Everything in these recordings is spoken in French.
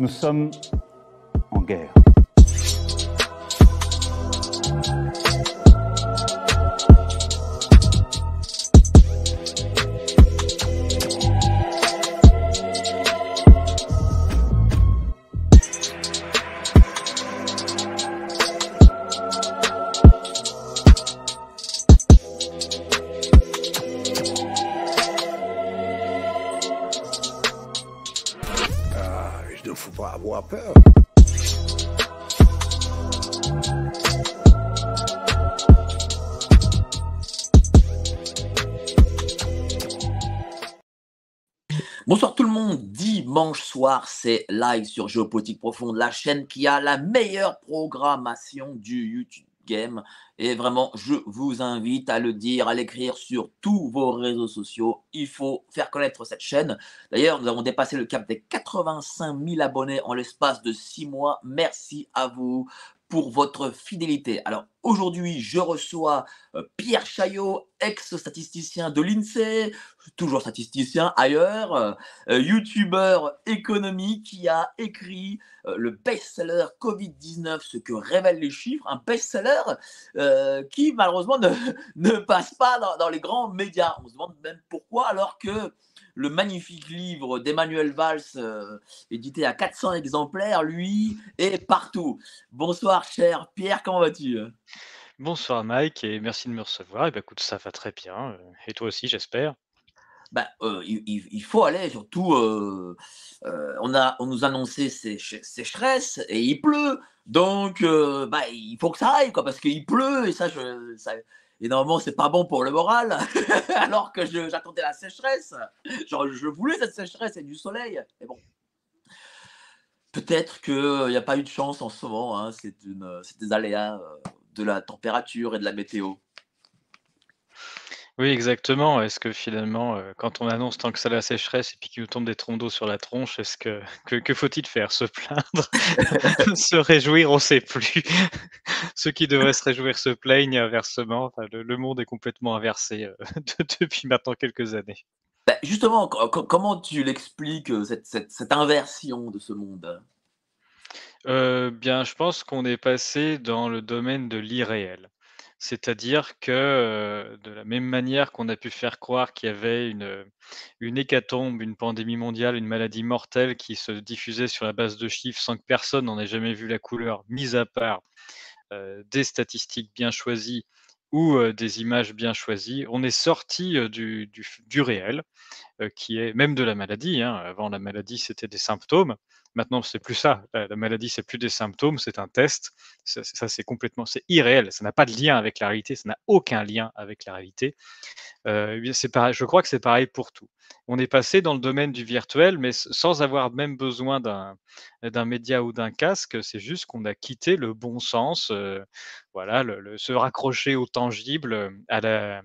Nous sommes en guerre. c'est live sur Géopolitique Profonde, la chaîne qui a la meilleure programmation du YouTube Game. Et vraiment, je vous invite à le dire, à l'écrire sur tous vos réseaux sociaux. Il faut faire connaître cette chaîne. D'ailleurs, nous avons dépassé le cap des 85 000 abonnés en l'espace de 6 mois. Merci à vous pour votre fidélité. Alors aujourd'hui, je reçois euh, Pierre Chaillot, ex-statisticien de l'INSEE, e, toujours statisticien ailleurs, euh, euh, youtubeur économie qui a écrit le best-seller Covid-19, ce que révèlent les chiffres, un best-seller qui malheureusement ne, ne passe pas dans, les grands médias. On se demande même pourquoi alors que le magnifique livre d'Emmanuel Valls, euh, édité à 400 exemplaires, lui, est partout. Bonsoir, cher Pierre, comment vas-tu Bonsoir, Mike, et merci de me recevoir. Et eh ben, écoute, ça va très bien. Euh, et toi aussi, j'espère. Ben, euh, il, faut aller, surtout, euh, on, a, on nous annonçait ces sécheresse et il pleut. Donc, ben, il faut que ça aille, quoi, parce qu'il pleut et ça, je, et normalement, c'est pas bon pour le moral, alors que j'attendais la sécheresse. Genre, je voulais cette sécheresse et du soleil. Mais bon. Peut-être qu'il n'y euh, a pas eu de chance en ce moment. Hein. Euh, c'est des aléas euh, de la température et de la météo. Oui, exactement. Est-ce que finalement, euh, quand on annonce tant que ça la sécheresse et puis qu'il nous tombe des troncs d'eau sur la tronche, est-ce que que faut-il faire? Se plaindre? Se réjouir? On sait plus. Ceux qui devraient se réjouir se plaignent inversement. le monde est complètement inversé, euh, depuis maintenant quelques années. Bah, justement, comment tu l'expliques, euh, cette cette inversion de ce monde? bien, je pense qu'on est passé dans le domaine de l'irréel. C'est-à-dire que de la même manière qu'on a pu faire croire qu'il y avait une, hécatombe, une pandémie mondiale, une maladie mortelle qui se diffusait sur la base de chiffres sans que personne n'en ait jamais vu la couleur, mis à part des statistiques bien choisies ou des images bien choisies, on est sorti du, du, réel euh, qui est même de la maladie. Hein. Avant la maladie, c'était des symptômes. Maintenant, c'est plus ça. La, maladie, c'est plus des symptômes, c'est un test. Ça, c'est complètement, c'est irréel. Ça n'a pas de lien avec la réalité. Ça n'a aucun lien avec la réalité. Euh, eh c'est pareil. Je crois que c'est pareil pour tout. On est passé dans le domaine du virtuel, mais sans avoir même besoin d'un média ou d'un casque. C'est juste qu'on a quitté le bon sens. Euh, voilà, se raccrocher au tangible, à la,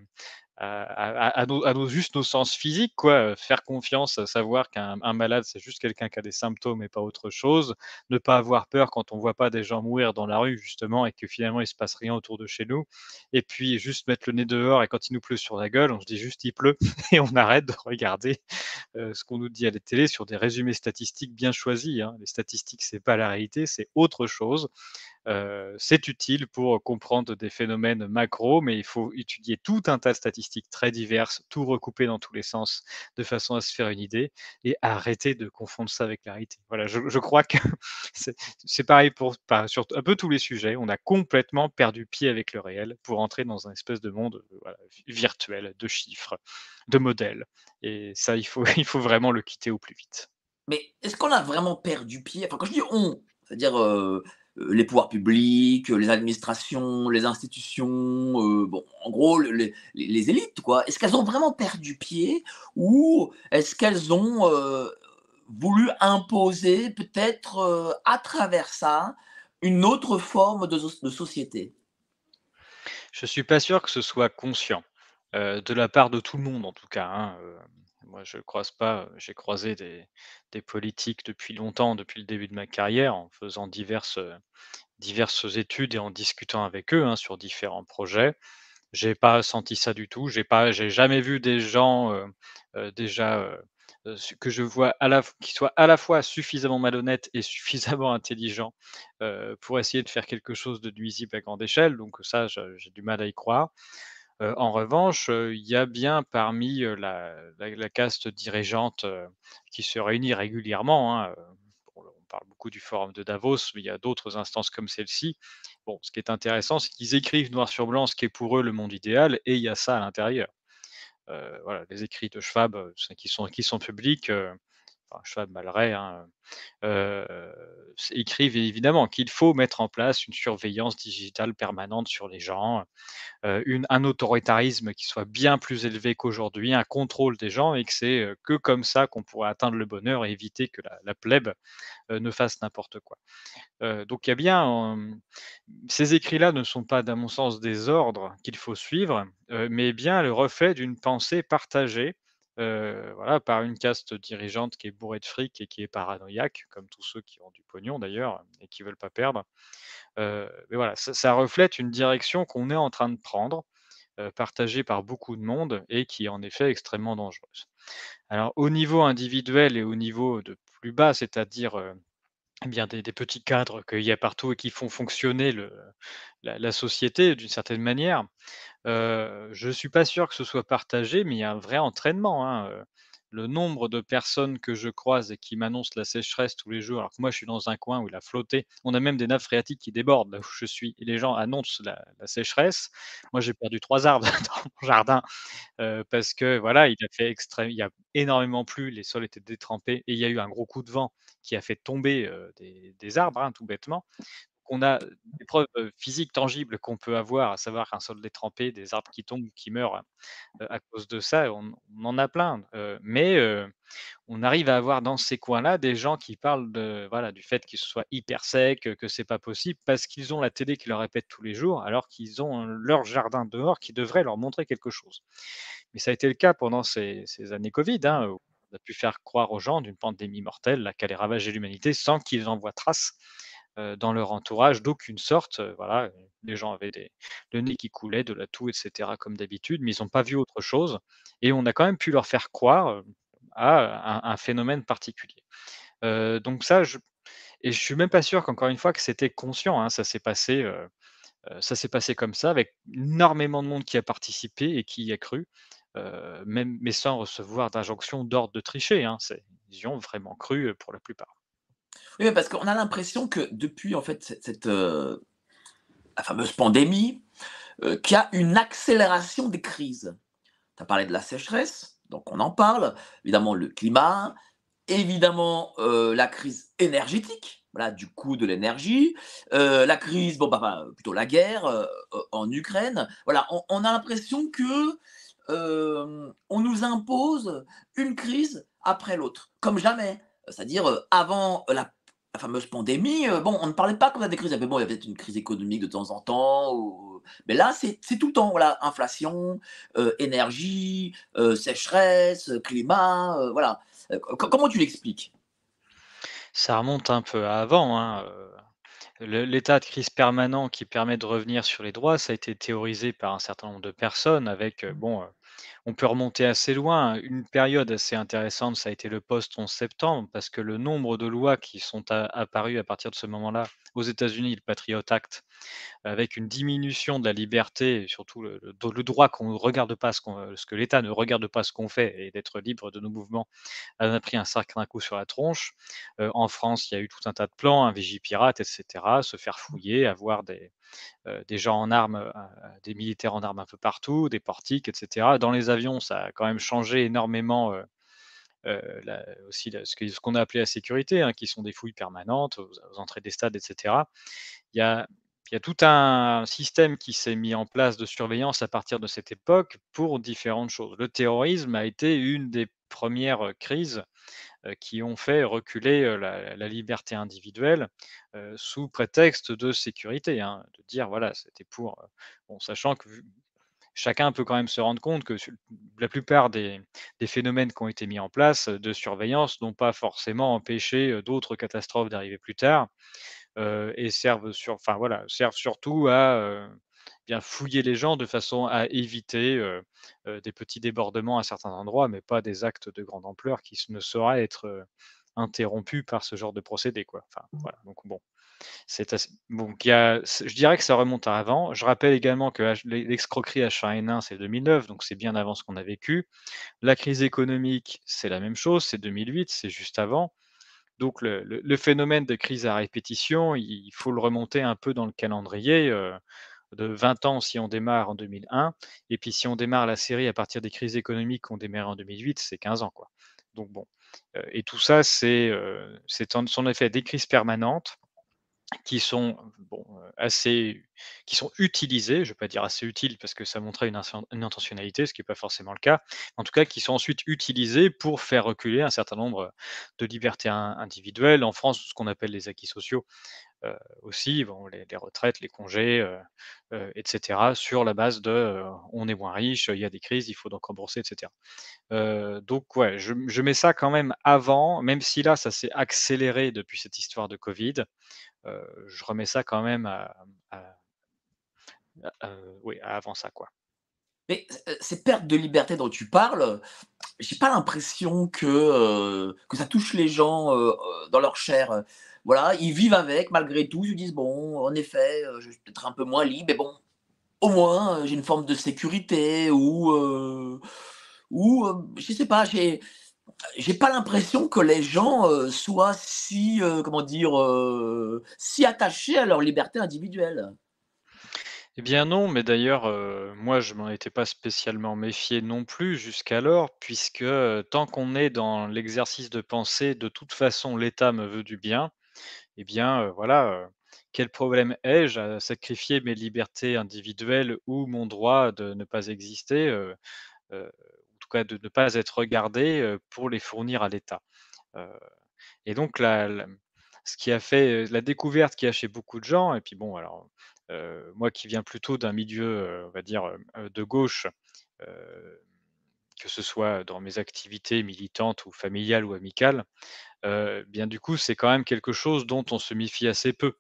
à, nos, juste nos sens physiques, quoi. Euh, faire confiance, euh, savoir qu'un malade, c'est juste quelqu'un qui a des symptômes et pas autre chose. Ne pas avoir peur quand on voit pas des gens mourir dans la rue, justement, et que finalement il se passe rien autour de chez nous. Et puis juste mettre le nez dehors et quand il nous pleut sur la gueule, on se dit juste il pleut et on arrête de regarder euh, ce qu'on nous dit à la télé sur des résumés statistiques bien choisis. Hein. Les statistiques, c'est pas la réalité, c'est autre chose. c'est utile pour comprendre des phénomènes macro, mais il faut étudier tout un tas de statistiques très diverses, tout recoupé dans tous les sens, de façon à se faire une idée, et arrêter de confondre ça avec la réalité. Voilà, je, crois que c'est pareil pour sur un peu tous les sujets. On a complètement perdu pied avec le réel pour entrer dans un espèce de monde euh, virtuel, de chiffres, de modèles. Et ça, il faut, il faut vraiment le quitter au plus vite. Mais est-ce qu'on a vraiment perdu pied Enfin, quand je dis on, c'est-à-dire euh, euh, les pouvoirs publics, euh, les administrations, les institutions, euh, bon, en gros, les, élites, quoi. Est-ce qu'elles ont vraiment perdu pied ou est-ce qu'elles ont voulu imposer, peut-être à travers ça, une autre forme de, société Je ne suis pas sûr que ce soit conscient, de la part de tout le monde en tout cas. Hein, moi, je ne croise pas, j'ai croisé des, politiques depuis longtemps, depuis le début de ma carrière, en faisant diverses, diverses études et en discutant avec eux hein, sur différents projets. J'ai pas senti ça du tout. J'ai pas, j'ai jamais vu des gens déjà que je vois à qui soient à la fois suffisamment malhonnêtes et suffisamment intelligents pour essayer de faire quelque chose de nuisible à grande échelle. Donc ça, j'ai du mal à y croire en revanche, il y a bien parmi la, caste dirigeante qui se réunit régulièrement, hein, on parle beaucoup du forum de Davos, mais il y a d'autres instances comme celle-ci. Bon, ce qui est intéressant, c'est qu'ils écrivent noir sur blanc ce qui est pour eux le monde idéal, et il y a ça à l'intérieur. voilà, les écrits de Schwab qui sont, qui sont publics, enfin Schwab, Malray, hein, euh, euh, écrivent évidemment qu'il faut mettre en place une surveillance digitale permanente sur les gens, euh, un autoritarisme qui soit bien plus élevé qu'aujourd'hui, un contrôle des gens, et que c'est que comme ça qu'on pourrait atteindre le bonheur et éviter que la, la plèbe ne fasse n'importe quoi. donc il y a bien... ces écrits-là ne sont pas, dans mon sens, des ordres qu'il faut suivre, mais bien le reflet d'une pensée partagée euh, voilà, par une caste dirigeante qui est bourrée de fric et qui est paranoïaque, comme tous ceux qui ont du pognon d'ailleurs et qui veulent pas perdre. Euh, mais voilà, ça, reflète une direction qu'on est en train de prendre, euh, partagée par beaucoup de monde et qui est en effet extrêmement dangereuse. Alors au niveau individuel et au niveau de plus bas, c'est-à-dire eh bien, des, petits cadres qu'il y a partout et qui font fonctionner la, société d'une certaine manière. Euh, je ne suis pas sûr que ce soit partagé, mais il y a un vrai entraînement. Hein, euh le nombre de personnes que je croise et qui m'annoncent la sécheresse tous les jours, alors que moi je suis dans un coin où il a flotté, on a même des nappes phréatiques qui débordent là où je suis, les gens annoncent la, sécheresse. Moi j'ai perdu trois arbres dans mon jardin parce que voilà, il a fait extrême, il y a énormément plu, les sols étaient détrempés, et il y a eu un gros coup de vent qui a fait tomber des, arbres, hein, tout bêtement on a des preuves physiques tangibles qu'on peut avoir, à savoir qu'un sol détrempé, des arbres qui tombent, qui meurent à cause de ça, on, en a plein. mais on arrive à avoir dans ces coins-là des gens qui parlent de, voilà, du fait qu'ils soient hyper secs, que c'est pas possible, parce qu'ils ont la télé qui leur répète tous les jours, alors qu'ils ont leur jardin dehors qui devrait leur montrer quelque chose. Mais ça a été le cas pendant ces, années Covid, hein, on a pu faire croire aux gens d'une pandémie mortelle laquelle qui allait ravager l'humanité sans qu'ils en voient trace dans leur entourage d'aucune sorte. Voilà, les mmh. gens avaient le nez qui coulait, de la toux, etc., comme d'habitude, mais ils n'ont pas vu mmh. autre chose. Et on a quand même pu leur faire croire à un, phénomène particulier. donc ça, je, et je suis même pas sûr qu'encore une fois que c'était conscient. Hein, ça s'est passé, ça s'est passé comme ça, avec énormément de monde qui a participé et qui y a cru. même, mais sans recevoir d'injonction d'ordre de tricher. Hein, ils ont vraiment cru pour la plupart. Oui, parce qu'on a l'impression que depuis en fait cette, euh, la fameuse pandémie, euh, qu'il y a une accélération des crises. Tu as parlé de la sécheresse, donc on en parle. Évidemment le climat, évidemment euh, la crise énergétique, voilà du coût de l'énergie, la crise, bon bah, bah, plutôt la guerre en Ukraine. Voilà, on, on a l'impression que on nous impose une crise après l'autre, comme jamais c'est-à-dire euh, avant euh, la, fameuse pandémie, euh, bon, on ne parlait pas comme ça des crises. Mais bon, il y avait peut-être une crise économique de temps en temps. Mais là, c'est tout le temps. Voilà, inflation, énergie, sécheresse, climat. voilà. comment tu l'expliques Ça remonte un peu à avant. Hein, l'état de crise permanent qui permet de revenir sur les droits, ça a été théorisé par un certain nombre de personnes avec, bon, on peut remonter assez loin. Une période assez intéressante, ça a été le post-11 septembre, parce que le nombre de lois qui sont apparues à partir de ce moment-là, aux États-Unis, le Patriot Act, avec une diminution de la liberté, surtout le, droit qu'on ne regarde pas ce, ce que l'État ne regarde pas ce qu'on fait et d'être libre de nos mouvements, on a pris un certain coup sur la tronche. Euh, en France, il y a eu tout un tas de plans, un vigipirate, etc., se faire fouiller, avoir des, euh, gens en armes, euh, des militaires en armes un peu partout, des portiques, etc. Dans les avions, ça a quand même changé énormément. aussi ce qu'on a appelé la sécurité, hein, qui sont des fouilles permanentes aux, aux, entrées des stades, etc. Il y a il y a tout un système qui s'est mis en place de surveillance à partir de cette époque pour différentes choses. Le terrorisme a été une des premières crises euh, qui ont fait reculer euh, la, liberté individuelle euh, sous prétexte de sécurité, hein, de dire voilà, c'était pour, sachant que chacun peut quand même se rendre compte que la plupart des phénomènes qui ont été mis en place de surveillance n'ont pas forcément empêché d'autres catastrophes d'arriver plus tard. Euh, et servent, sur, enfin, voilà, servent surtout à euh, bien fouiller les gens de façon à éviter euh, des petits débordements à certains endroits, mais pas des actes de grande ampleur qui ne sauraient être interrompus par ce genre de procédé. Quoi. Enfin, mmh. voilà. Donc bon, c'est y a... Je dirais que ça remonte à avant. Je rappelle également que l'escroquerie H1N1, c'est 2009, donc c'est bien avant ce qu'on a vécu. La crise économique, c'est la même chose, c'est 2008, c'est juste avant. Donc le, phénomène de crise à répétition, il faut le remonter un peu dans le calendrier euh, de 20 ans si on démarre en 2001, et puis si on démarre la série à partir des crises économiques qu'on démarre en 2008, c'est 15 ans quoi. Donc bon, euh, et tout ça euh, c'est en son effet des crises permanentes qui sont bon, assez, qui sont utilisés, je ne vais pas dire assez utiles parce que ça montrait une, intentionnalité, ce qui n'est pas forcément le cas, en tout cas qui sont ensuite utilisés pour faire reculer un certain nombre de libertés individuelles, en France ce qu'on appelle les acquis sociaux aussi, les, retraites, les congés, etc., sur la base de on est moins riche, il y a des crises, il faut donc rembourser, etc. donc ouais, je mets ça quand même avant, même si là ça s'est accéléré depuis cette histoire de Covid. Euh, je remets ça quand même à, oui, avant ça. Quoi. Mais euh, ces pertes de liberté dont tu parles, j'ai pas l'impression que, euh, ça touche les gens dans leur chair. Voilà, ils vivent avec malgré tout. Ils se disent bon, en effet, je suis peut-être un peu moins libre, mais bon, au moins j'ai une forme de sécurité ou euh, ou je sais pas, j'ai j'ai pas l'impression que les gens euh, soient si, euh, comment dire, euh, si attachés à leur liberté individuelle. Eh bien non, mais d'ailleurs, moi, je m'en étais pas spécialement méfié non plus jusqu'alors, puisque tant qu'on est dans l'exercice de pensée, de toute façon, l'État me veut du bien, eh bien voilà, quel problème ai-je à sacrifier mes libertés individuelles ou mon droit de ne pas exister tout cas de ne pas être regardés pour les fournir à l'État. et donc, la, ce qui a fait la découverte qui a chez beaucoup de gens, et puis bon, alors, moi qui viens plutôt d'un milieu, on va dire, de gauche, que ce soit dans mes activités militantes ou familiales ou amicales, bien du coup, c'est quand même quelque chose dont on se méfie assez peu.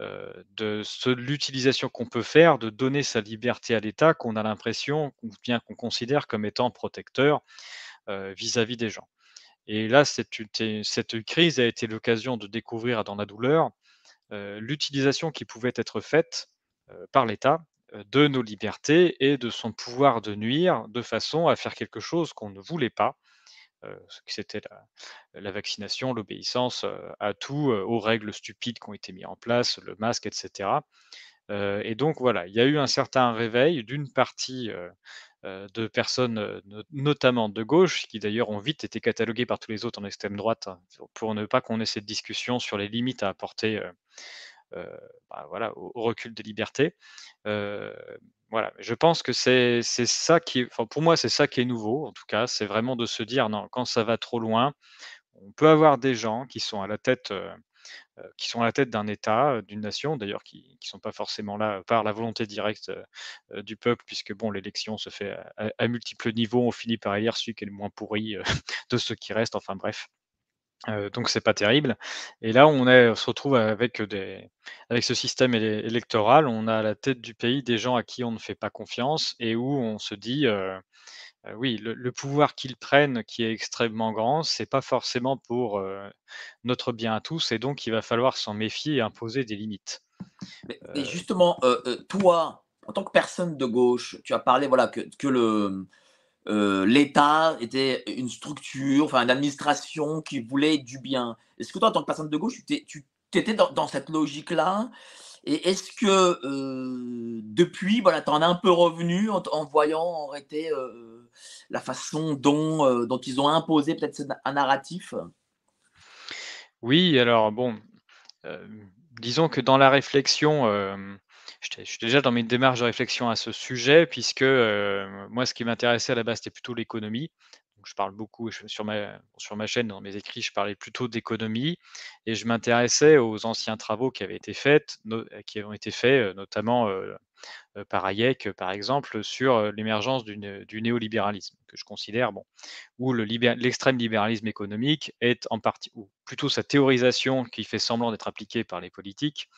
Euh, de l'utilisation qu'on peut faire de donner sa liberté à l'État qu'on a l'impression ou bien qu'on considère comme étant protecteur euh, vis-à-vis des gens. Et là, cette crise a été l'occasion de découvrir dans la douleur euh, l'utilisation qui pouvait être faite par l'État de nos libertés et de son pouvoir de nuire de façon à faire quelque chose qu'on ne voulait pas euh, ce qui c'était la, vaccination, l'obéissance euh, à tout, euh, aux règles stupides qui ont été mises en place, le masque, etc. et donc voilà, il y a eu un certain réveil d'une partie de personnes, notamment de gauche, qui d'ailleurs ont vite été cataloguées par tous les autres en extrême droite, hein, pour ne pas qu'on ait cette discussion sur les limites à apporter bah voilà, au, recul des libertés voilà, je pense que c'est ça qui, enfin pour moi, c'est ça qui est nouveau. En tout cas, c'est vraiment de se dire non, quand ça va trop loin, on peut avoir des gens qui sont à la tête, euh, euh, qui sont à la tête d'un État, euh, d'une nation, d'ailleurs, qui ne sont pas forcément là par la volonté directe du peuple, puisque bon, l'élection se fait à, multiples niveaux. On finit par élire celui qui est le moins pourri de ceux qui restent. Enfin bref. Euh, donc c'est pas terrible. Et là, on, se retrouve avec, des, avec ce système électoral. On a à la tête du pays des gens à qui on ne fait pas confiance et où on se dit, oui, le, pouvoir qu'ils prennent, qui est extrêmement grand, c'est pas forcément pour notre bien à tous. Et donc il va falloir s'en méfier et imposer des limites. Mais, justement, toi, en tant que personne de gauche, tu as parlé voilà que le euh, l'État était une structure, enfin une administration qui voulait du bien. Est-ce que toi, en tant que personne de gauche, tu étais dans, cette logique-là et est-ce que euh, depuis, voilà, tu en es un peu revenu en, voyant en réalité euh, la façon dont, dont, ils ont imposé peut-être un narratif Oui, alors bon, disons que dans la réflexion, je suis déjà dans mes démarches de réflexion à ce sujet, puisque euh, moi, ce qui m'intéressait à la base, c'était plutôt l'économie. je parle beaucoup sur, ma, sur ma chaîne, dans mes écrits, je parlais plutôt d'économie et je m'intéressais aux anciens travaux qui avaient été faits, qui ont été faits, euh, notamment euh, euh, par Hayek, par exemple, sur euh, l'émergence du néolibéralisme, que je considère, bon, où l'extrême libéralisme économique est en partie, ou plutôt sa théorisation qui fait semblant d'être appliquée par les politiques,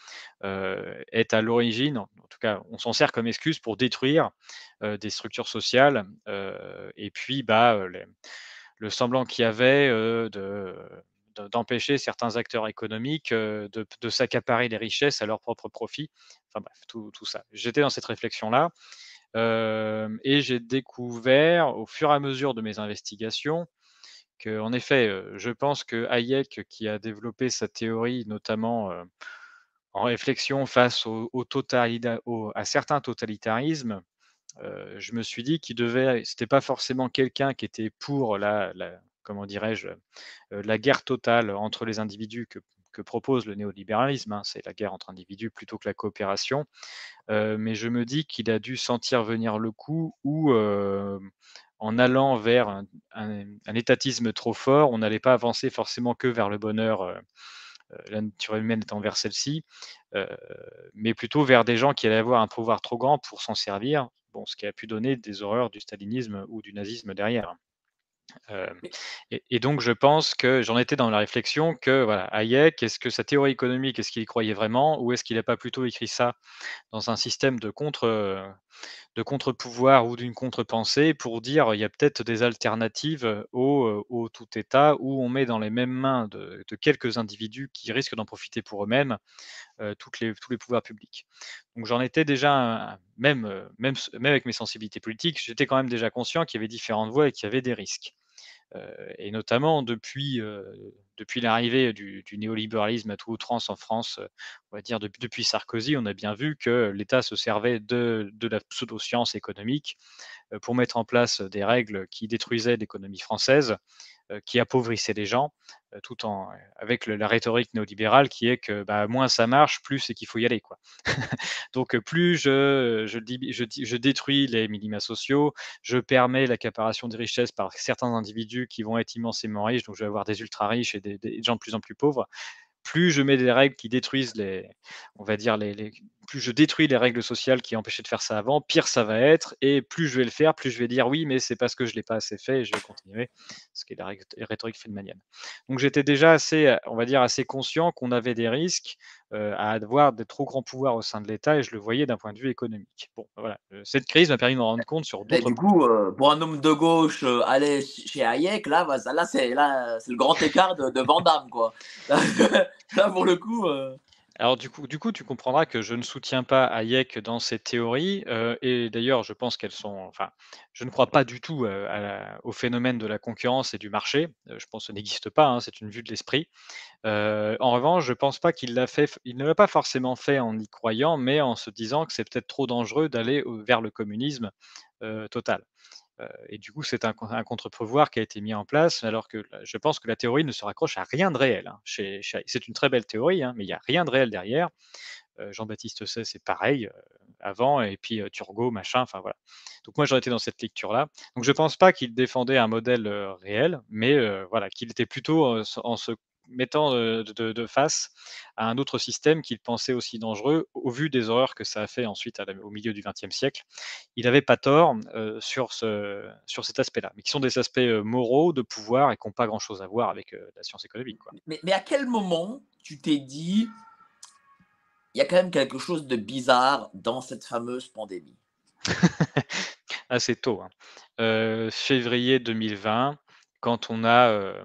euh, est à l'origine, en, tout cas, on s'en sert comme excuse pour détruire des structures sociales, et puis, bah, le semblant qu'il y avait de d'empêcher certains acteurs économiques de, s'accaparer les richesses à leur propre profit. Enfin bref, tout, tout ça. J'étais dans cette réflexion-là et j'ai découvert au fur et à mesure de mes investigations que, en effet, je pense que Hayek, qui a développé sa théorie notamment en réflexion face au, à certains totalitarismes, je me suis dit qu'il devait, c'était pas forcément quelqu'un qui était pour la comment dirais-je, euh, la guerre totale entre les individus que, propose le néolibéralisme. Hein, c'est la guerre entre individus plutôt que la coopération. Euh, mais je me dis qu'il a dû sentir venir le coup où, euh, en allant vers un, étatisme trop fort, on n'allait pas avancer forcément que vers le bonheur. la nature humaine étant vers celle-ci, mais plutôt vers des gens qui allaient avoir un pouvoir trop grand pour s'en servir, bon, ce qui a pu donner des horreurs du stalinisme ou du nazisme derrière et, donc, je pense que j'en étais dans la réflexion que voilà, Hayek, est-ce que sa théorie économique, est-ce qu'il y croyait vraiment, ou est-ce qu'il n'a pas plutôt écrit ça dans un système de contre, de contre-pouvoir ou d'une contre-pensée pour dire il y a peut-être des alternatives au, tout État où on met dans les mêmes mains de quelques individus qui risquent d'en profiter pour eux-mêmes euh, toutes tous les pouvoirs publics. Donc j'en étais déjà, même, euh, même, même avec mes sensibilités politiques, j'étais quand même déjà conscient qu'il y avait différentes voies et qu'il y avait des risques. Euh, et notamment depuis depuis l'arrivée du, néolibéralisme à tout outrance en France, euh, on va dire depuis Sarkozy, on a bien vu que l'État se servait de, la pseudo-science économique euh, pour mettre en place des règles qui détruisaient l'économie française, euh, qui appauvrissaient les gens, tout en avec la rhétorique néolibérale qui est que bah, moins ça marche, plus c'est qu'il faut y aller. Quoi. Donc plus je, je, je, détruis les minima sociaux, je permets l'accaparation des richesses par certains individus qui vont être immensément riches, donc je vais avoir des ultra riches et des, gens de plus en plus pauvres plus je mets des règles qui détruisent les, on va dire les, plus je détruis les règles sociales qui empêchaient de faire ça avant, pire ça va être, et plus je vais le faire, plus je vais dire oui, mais c'est parce que je l'ai pas assez fait, et je vais continuer, ce qui est la rhétorique Feynmanienne. Donc j'étais déjà assez, on va dire assez conscient qu'on avait des risques euh, à avoir des trop grands pouvoirs au sein de l'État et je le voyais d'un point de vue économique. Bon, ben voilà. Euh, cette crise m'a permis de me rendre compte sur d'autres. Du coup, euh, pour un homme de gauche, aller chez Hayek, bah, là, c'est là c'est le grand écart de, de Van quoi. Là, pour le coup. Alors du coup, tu comprendras que je ne soutiens pas Hayek dans ses théories, euh, et d'ailleurs, je pense qu'elles sont. Enfin, je ne crois pas du tout euh, au phénomène de la concurrence et du marché. Euh, je pense que ça n'existe pas. Hein, c'est une vue de l'esprit. en revanche, je ne pense pas qu'il Il ne l'a pas forcément fait en y croyant, mais en se disant que c'est peut-être trop dangereux d'aller vers le communisme total. Euh, et du coup, c'est un, contre-pouvoir qui a été mis en place, alors que je pense que la théorie ne se raccroche à rien de réel. Hein. C'est une très belle théorie, hein, mais il n'y a rien de réel derrière. Euh, Jean-Baptiste sait c'est pareil euh, avant, et puis Turgot, machin, enfin voilà. Donc moi, j'aurais été dans cette lecture-là. Donc je ne pense pas qu'il défendait un modèle réel, mais voilà, qu'il était plutôt en ce mettant euh, de, face à un autre système qu'il pensait aussi dangereux au vu des horreurs que ça a fait ensuite au milieu du XXe siècle. Il n'avait pas tort euh, sur, ce, sur cet aspect-là, mais qui sont des aspects euh, moraux, de pouvoir et qui n'ont pas grand-chose à voir avec la science économique. Mais, à quel moment tu t'es dit, il y a quand même quelque chose de bizarre dans cette fameuse pandémie Assez tôt, hein. février 2020, quand on a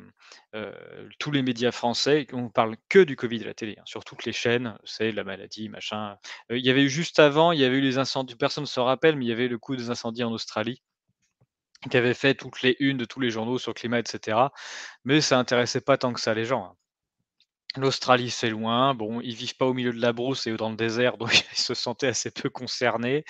euh, tous les médias français, on ne parle que du Covid à la télé, hein, sur toutes les chaînes, c'est la maladie, machin. Euh, il y avait eu juste avant, il y avait eu les incendies, personne ne se rappelle, mais il y avait le coup des incendies en Australie qui avait fait toutes les unes de tous les journaux sur le climat, etc. Mais ça n'intéressait pas tant que ça les gens. Hein. L'Australie, c'est loin. Bon, ils vivent pas au milieu de la brousse et dans le désert, donc ils se sentaient assez peu concernés.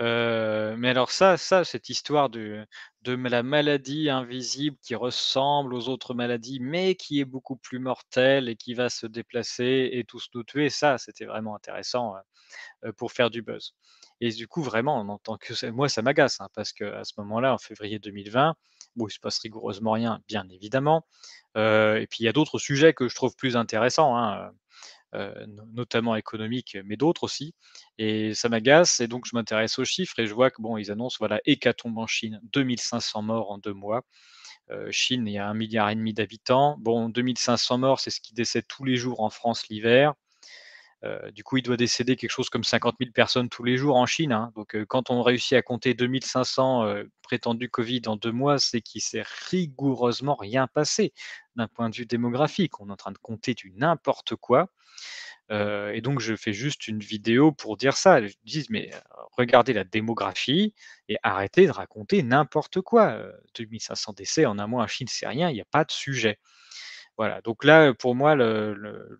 Euh, mais alors ça, ça, cette histoire de, de la maladie invisible qui ressemble aux autres maladies, mais qui est beaucoup plus mortelle et qui va se déplacer et tous nous tuer, ça, c'était vraiment intéressant euh, euh, pour faire du buzz. Et du coup, vraiment, en tant que moi, ça m'agace, hein, parce qu'à ce moment-là, en février 2020, il il se passe rigoureusement rien, bien évidemment. et puis il y a d'autres sujets que je trouve plus intéressants. Hein, euh, notamment économique, mais d'autres aussi. Et ça m'agace. Et donc, je m'intéresse aux chiffres et je vois que, bon, ils annoncent, voilà, hécatombe en Chine, 2500 morts en deux mois. Euh, Chine, il y a un milliard et demi d'habitants. Bon, 2500 morts, c'est ce qui décède tous les jours en France l'hiver. Euh, du coup, il doit décéder quelque chose comme 50 000 personnes tous les jours en Chine. Hein. Donc, euh, quand on réussit à compter 2500 euh, prétendus Covid en deux mois, c'est qu'il s'est rigoureusement rien passé d'un point de vue démographique. On est en train de compter du n'importe quoi. et donc, je fais juste une vidéo pour dire ça. Je dis, mais regardez la démographie et arrêtez de raconter n'importe quoi. 2500 décès en un mois en Chine, c'est rien, il n'y a pas de sujet. Voilà, donc là, pour moi, le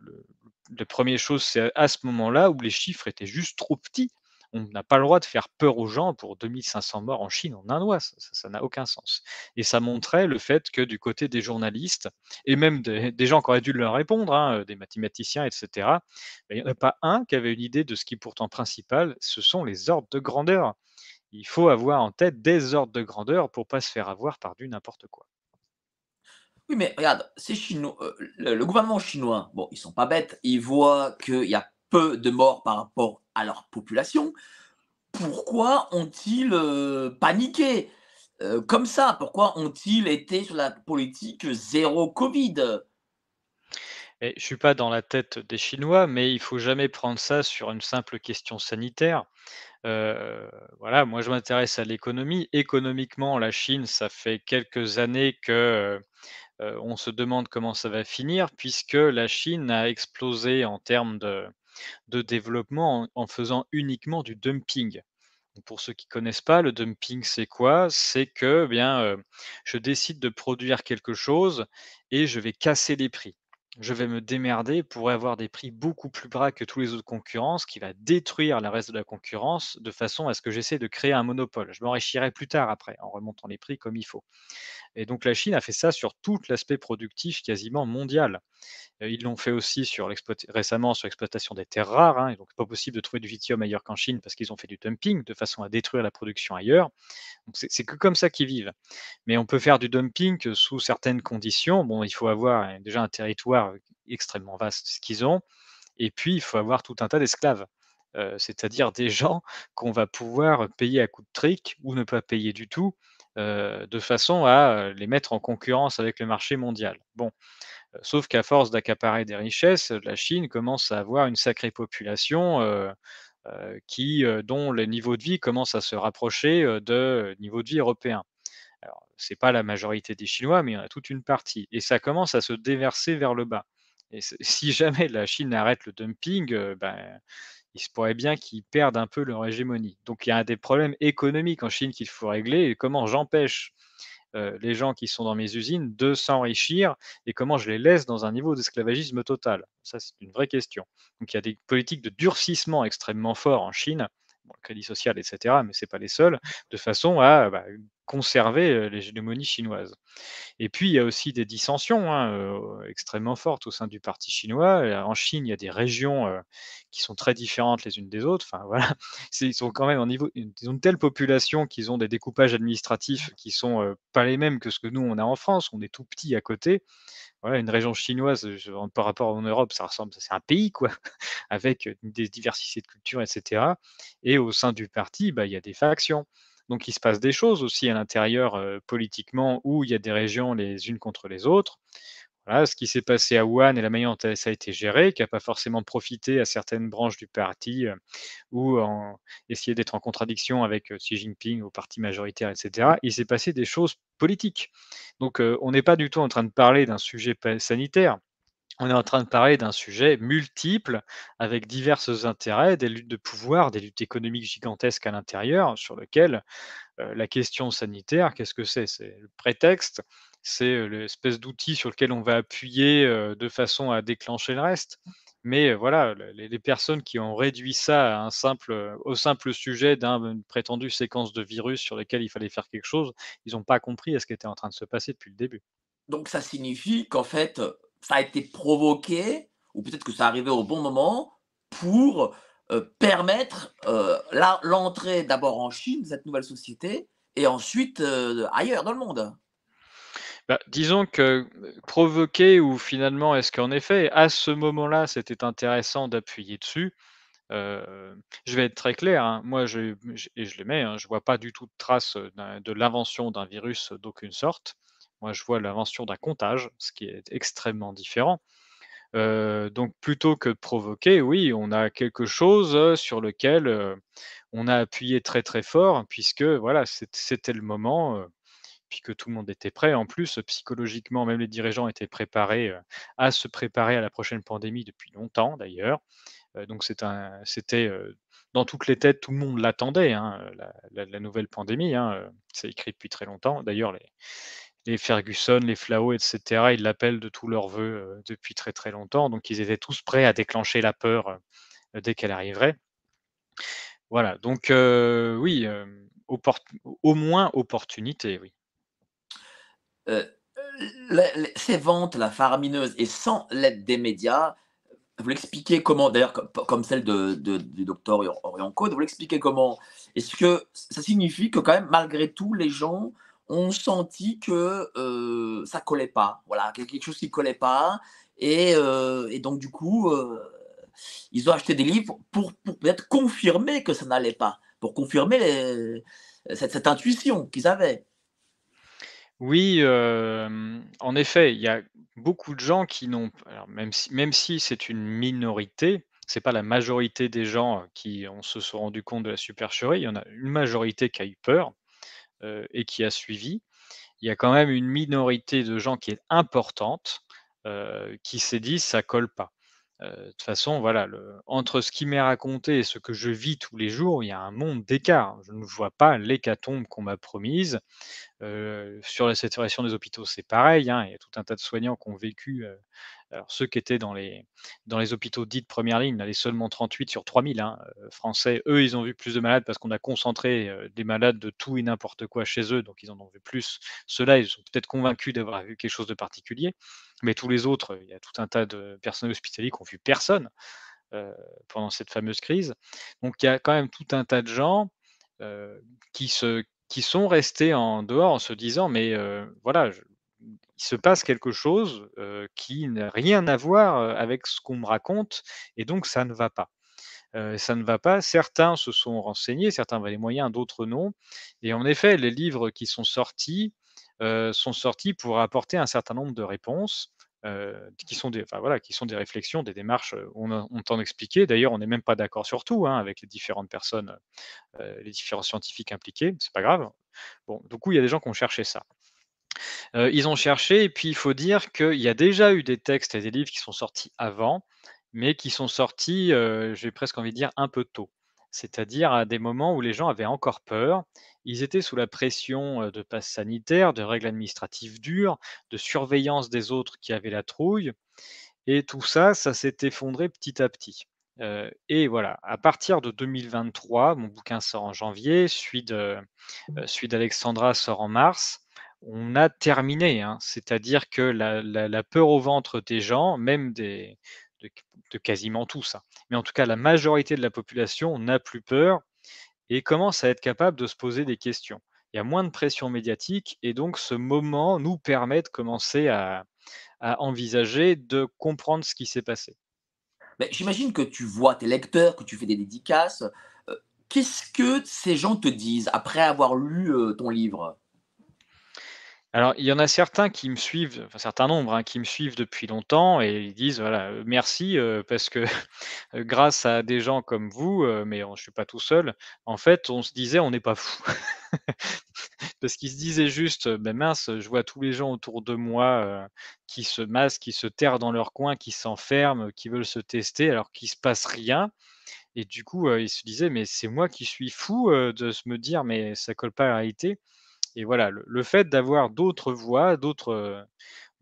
la première chose, c'est à ce moment-là où les chiffres étaient juste trop petits. On n'a pas le droit de faire peur aux gens pour 2500 morts en Chine en un mois. Ça n'a aucun sens. Et ça montrait le fait que du côté des journalistes, et même des, gens qui auraient dû leur répondre, hein, euh, des mathématiciens, etc., ben, il n'y en a pas un qui avait une idée de ce qui est pourtant principal, ce sont les ordres de grandeur. Il faut avoir en tête des ordres de grandeur pour ne pas se faire avoir par du n'importe quoi. Oui, mais regarde, euh, le, gouvernement chinois, bon, ils sont pas bêtes, ils voient qu'il y a peu de morts par rapport à leur population. Pourquoi ont-ils euh, paniqué euh, comme ça Pourquoi ont-ils été sur la politique zéro Covid je ne suis pas dans la tête des Chinois, mais il ne faut jamais prendre ça sur une simple question sanitaire. voilà, moi je m'intéresse à l'économie. Économiquement, la Chine, ça fait quelques années que euh, on se demande comment ça va finir, puisque la Chine a explosé en termes de, développement en, faisant uniquement du dumping. pour ceux qui ne connaissent pas, le dumping, c'est quoi C'est que eh bien, euh, je décide de produire quelque chose et je vais casser les prix. Je vais me démerder pour avoir des prix beaucoup plus bas que tous les autres concurrents, qui va détruire le reste de la concurrence de façon à ce que j'essaie de créer un monopole. Je m'enrichirai plus tard après en remontant les prix comme il faut. Et donc la Chine a fait ça sur tout l'aspect productif quasiment mondial. Euh, ils l'ont fait aussi sur récemment sur l'exploitation des terres rares. Hein, n'est donc, pas possible de trouver du lithium ailleurs qu'en Chine parce qu'ils ont fait du dumping de façon à détruire la production ailleurs. C'est que comme ça qu'ils vivent. Mais on peut faire du dumping euh, sous certaines conditions. Bon, il faut avoir euh, déjà un territoire extrêmement vaste, ce qu'ils ont. Et puis, il faut avoir tout un tas d'esclaves. c'est-à-dire des gens qu'on va pouvoir payer à coup de trick ou ne pas payer du tout euh, de façon à euh, les mettre en concurrence avec le marché mondial. Bon, euh, sauf qu'à force d'accaparer des richesses, la Chine commence à avoir une sacrée population qui, dont le niveaux de vie commence à se rapprocher de niveau de vie européen. Alors, c'est pas la majorité des Chinois, mais il y en a toute une partie. Et ça commence à se déverser vers le bas. Et si jamais la Chine arrête le dumping, ben, il se pourrait bien qu'ils perdent un peu leur hégémonie. Donc il y a des problèmes économiques en Chine qu'il faut régler et comment j'empêche euh, les gens qui sont dans mes usines de s'enrichir et comment je les laisse dans un niveau d'esclavagisme total Ça, c'est une vraie question. Donc il y a des politiques de durcissement extrêmement fort en Chine, le crédit social, etc., mais ce n'est pas les seuls, de façon à bah, conserver l'hégémonie chinoise. Et puis, il y a aussi des dissensions hein, extrêmement fortes au sein du parti chinois. En Chine, il y a des régions qui sont très différentes les unes des autres. Enfin, voilà, ils sont quand même niveau, ont une telle population qu'ils ont des découpages administratifs qui sont pas les mêmes que ce que nous on a en France. On est tout petit à côté. Voilà, une région chinoise par rapport en Europe, ça ressemble, c'est un pays quoi, avec des diversités de cultures, etc. Et au sein du parti, bah, il y a des factions. Donc il se passe des choses aussi à l'intérieur politiquement où il y a des régions les unes contre les autres. Voilà, ce qui s'est passé à Wuhan et la manière dont ça a été géré, qui n'a pas forcément profité à certaines branches du parti ou en essayer d'être en contradiction avec Xi Jinping au parti majoritaire, etc. Il s'est passé des choses politiques. Donc on n'est pas du tout en train de parler d'un sujet sanitaire on est en train de parler d'un sujet multiple, avec divers intérêts, des luttes de pouvoir, des luttes économiques gigantesques à l'intérieur, sur lequel euh, la question sanitaire, qu'est-ce que c'est C'est le prétexte, c'est euh, l'espèce d'outil sur lequel on va appuyer euh, de façon à déclencher le reste. Mais voilà, les, personnes qui ont réduit ça au simple sujet d'une prétendue séquence de virus sur lequel il fallait faire quelque chose, ils n'ont pas compris ce qui était en train de se passer depuis le début. Donc ça signifie qu'en fait, ça a été provoqué, ou peut-être que ça arrivait au bon moment, pour euh, permettre euh, l'entrée d'abord en Chine de cette nouvelle société, et ensuite euh, ailleurs dans le monde. Bah, disons que provoqué ou finalement, est-ce qu'en effet, à ce moment-là, c'était intéressant d'appuyer dessus je vais être très clair, hein. moi, je, et je le mets, hein, je vois pas du tout de trace de l'invention d'un virus d'aucune sorte. Moi, je vois l'invention d'un comptage, ce qui est extrêmement différent. donc plutôt que de provoquer, oui, on a quelque chose sur lequel on a appuyé très très fort, puisque voilà, c'était le moment, puis que tout le monde était prêt. En plus, psychologiquement, même les dirigeants étaient préparés à se préparer à la prochaine pandémie depuis longtemps d'ailleurs. donc c'était dans toutes les têtes, tout le monde l'attendait, hein, la, nouvelle pandémie. Hein, c'est écrit depuis très longtemps. D'ailleurs, les, les Ferguson, les Flao, etc. Ils l'appellent de tous leurs voeux depuis très très longtemps. Donc ils étaient tous prêts à déclencher la peur dès qu'elle arriverait. Voilà, donc oui, au moins opportunité, oui. ces ventes, la faramineuse, et sans l'aide des médias, vous l'expliquez comment, d'ailleurs comme, celle du docteur Orion Code, vous l'expliquez comment Est-ce que ça signifie que quand même, malgré tout, les gens ont senti que euh, ça collait pas, voilà, quelque chose qui collait pas, et, donc du coup, ils ont acheté des livres pour, peut-être confirmer que ça n'allait pas, pour confirmer cette, intuition qu'ils avaient. Oui, en effet, il y a beaucoup de gens qui n'ont, même si, même si c'est une minorité, ce n'est pas la majorité des gens qui euh, se sont rendus compte de la supercherie. Il y en a une majorité qui a eu peur. Euh, et qui a suivi, il y a quand même une minorité de gens qui est importante euh, qui s'est dit ça colle pas. Euh, de toute façon, voilà, entre ce qui m'est raconté et ce que je vis tous les jours, il y a un monde d'écart. Je ne vois pas l'hécatombe qu'on m'a promise sur la saturation des hôpitaux, c'est pareil. Hein, il y a tout un tas de soignants qui ont vécu. alors ceux qui étaient dans les, dans les hôpitaux dits de première ligne, les seulement 38 sur 3000 hein, français, eux, ils ont vu plus de malades parce qu'on a concentré des malades de tout et n'importe quoi chez eux, donc ils en ont vu plus. Ceux-là, ils sont peut-être convaincus d'avoir vu quelque chose de particulier, mais tous les autres, il y a tout un tas de personnes hospitaliers qui ont vu personne pendant cette fameuse crise. Donc il y a quand même tout un tas de gens. qui, se, qui sont restés en dehors en se disant mais voilà, il se passe quelque chose qui n'a rien à voir avec ce qu'on me raconte et donc ça ne va pas. ça ne va pas. Certains se sont renseignés, certains avaient les moyens, d'autres non. Et en effet, les livres qui sont sortis sont sortis pour apporter un certain nombre de réponses. Euh, qui, sont des, voilà, qui sont des réflexions, des démarches. Euh, on, on t'en expliquait. D'ailleurs, on n'est même pas d'accord sur tout hein, avec les différentes personnes, euh, les différents scientifiques impliqués. C'est pas grave. Bon, du coup, il y a des gens qui ont cherché ça. ils ont cherché, et puis il faut dire qu'il y a déjà eu des textes et des livres qui sont sortis avant, mais qui sont sortis, j'ai presque envie de dire, un peu tôt c'est-à-dire à des moments où les gens avaient encore peur. Ils étaient sous la pression de passes sanitaires, de règles administratives dures, de surveillance des autres qui avaient la trouille. Et tout ça, ça s'est effondré petit à petit. et voilà, à partir de 2023, mon bouquin sort en janvier, mmh. celui d'Alexandra sort en mars on a terminé. Hein. C'est-à-dire que la, peur au ventre des gens, même des, de, quasiment tous, ça. Hein. mais en tout cas la majorité de la population n'a plus peur et commence à être capable de se poser des questions. Il y a moins de pression médiatique et donc ce moment nous permet de commencer à, envisager de comprendre ce qui s'est passé. Ben, j'imagine que tu vois tes lecteurs, que tu fais des dédicaces. Euh, qu'est-ce que ces gens te disent après avoir lu euh, ton livre alors, il y en a certains qui me suivent, enfin, certain nombre, hein, qui me suivent depuis longtemps et ils disent voilà, euh, merci euh, parce que euh, grâce à des gens comme vous, mais je ne suis pas tout seul, en fait, on se disait on n'est pas fou. parce qu'ils se disaient juste ben mince, je vois tous les gens autour de moi qui se masquent, qui se terrent dans leur coin, qui s'enferment, qui veulent se tester alors qu'il se passe rien. Et du coup, ils se disaient mais c'est moi qui suis fou de se me dire mais ça colle pas à la réalité. Et voilà, le, fait d'avoir d'autres voix, euh,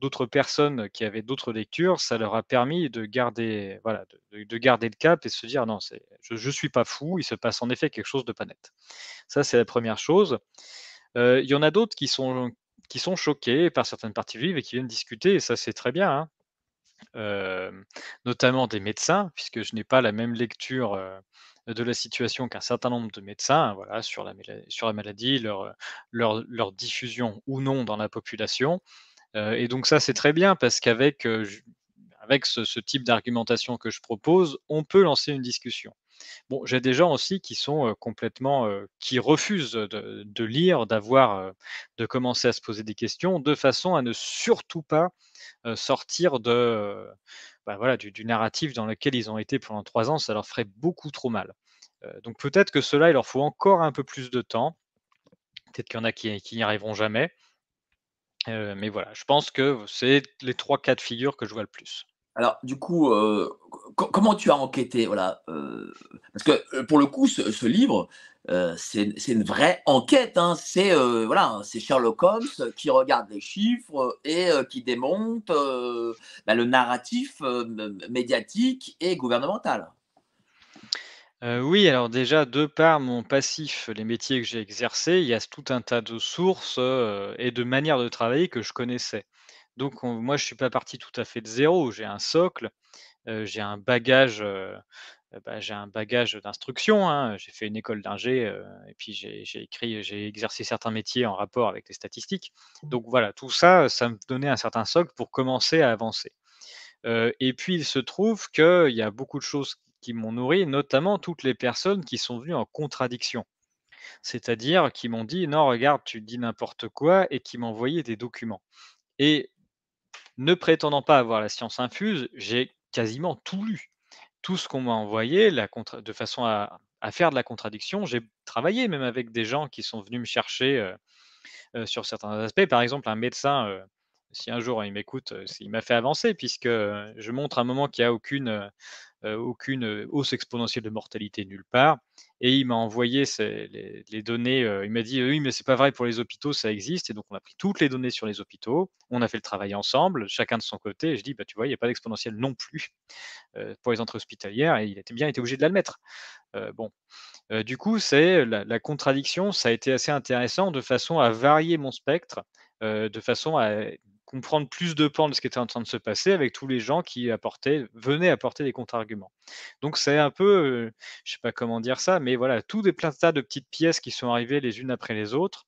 d'autres personnes qui avaient d'autres lectures, ça leur a permis de garder, voilà, de, garder le cap et de se dire non, je ne suis pas fou, il se passe en effet quelque chose de pas net. Ça, c'est la première chose. Euh, il y en a d'autres qui sont, choqués par certaines parties vives et qui viennent discuter, et ça, c'est très bien. Hein. Euh, notamment des médecins, puisque je n'ai pas la même lecture de la situation qu'un certain nombre de médecins voilà, sur, la, sur la maladie, leur, leur, diffusion ou non dans la population. Euh, et donc ça, c'est très bien parce qu'avec euh, avec ce, type d'argumentation que je propose, on peut lancer une discussion. Bon, j'ai des gens aussi qui sont euh, complètement, qui refusent de, lire, d'avoir, de commencer à se poser des questions, de façon à ne surtout pas sortir de, bah, voilà, du, narratif dans lequel ils ont été pendant trois ans, ça leur ferait beaucoup trop mal. Euh, donc peut-être que cela, il leur faut encore un peu plus de temps. Peut-être qu'il y en a qui, n'y arriveront jamais. Euh, mais voilà, je pense que c'est les trois cas de figure que je vois le plus. Alors, du coup, euh, comment tu as enquêté voilà, euh, Parce que euh, pour le coup, ce, livre, c'est une vraie enquête. Hein. c'est voilà, Sherlock Holmes qui regarde les chiffres et qui démonte bah, le narratif médiatique et gouvernemental. oui, alors déjà, de par mon passif, les métiers que j'ai exercés, il y a tout un tas de sources et de manières de travailler que je connaissais. Donc moi, je ne suis pas parti tout à fait de zéro. J'ai un socle, j'ai un bagage. Bah, j'ai un bagage d'instruction. Hein, j'ai fait une école d'ingé et puis j'ai écrit, j'ai exercé certains métiers en rapport avec les statistiques. Mmh. Donc voilà, tout ça, ça me donnait un certain socle pour commencer à avancer. et puis il se trouve qu'il y a beaucoup de choses qui m'ont nourri, notamment toutes les personnes qui sont venues en contradiction. C'est-à-dire qui m'ont dit non, regarde, tu dis n'importe quoi et qui m'envoyaient des documents. Et ne prétendant pas avoir la science infuse, j'ai quasiment tout lu. Tout ce qu'on m'a envoyé, de façon à, faire de la contradiction, j'ai travaillé même avec des gens qui sont venus me chercher euh, euh, sur certains aspects. Par exemple, un médecin, euh, si un jour hein, il m'écoute, il m'a fait avancer, puisque je montre un moment qu'il n'y a aucune euh, aucune euh, hausse exponentielle de mortalité nulle part. Et il m'a envoyé les, données. Euh, il m'a dit oui, mais c'est pas vrai pour les hôpitaux, ça existe. Et donc on a pris toutes les données sur les hôpitaux. On a fait le travail ensemble, chacun de son côté. Et je dis bah tu vois, il n'y a pas d'exponentielle non plus pour les entrées hospitalières. Et il était bien était obligé de l'admettre. bon, du coup, c'est la, contradiction. Ça a été assez intéressant de façon à varier mon spectre, de façon à comprendre plus de pans de ce qui était en train de se passer avec tous les gens qui apportaient, venaient apporter des contre-arguments. Donc c'est un peu, euh, je sais pas comment dire ça, mais voilà, tout des plein tas de petites pièces qui sont arrivées les unes après les autres,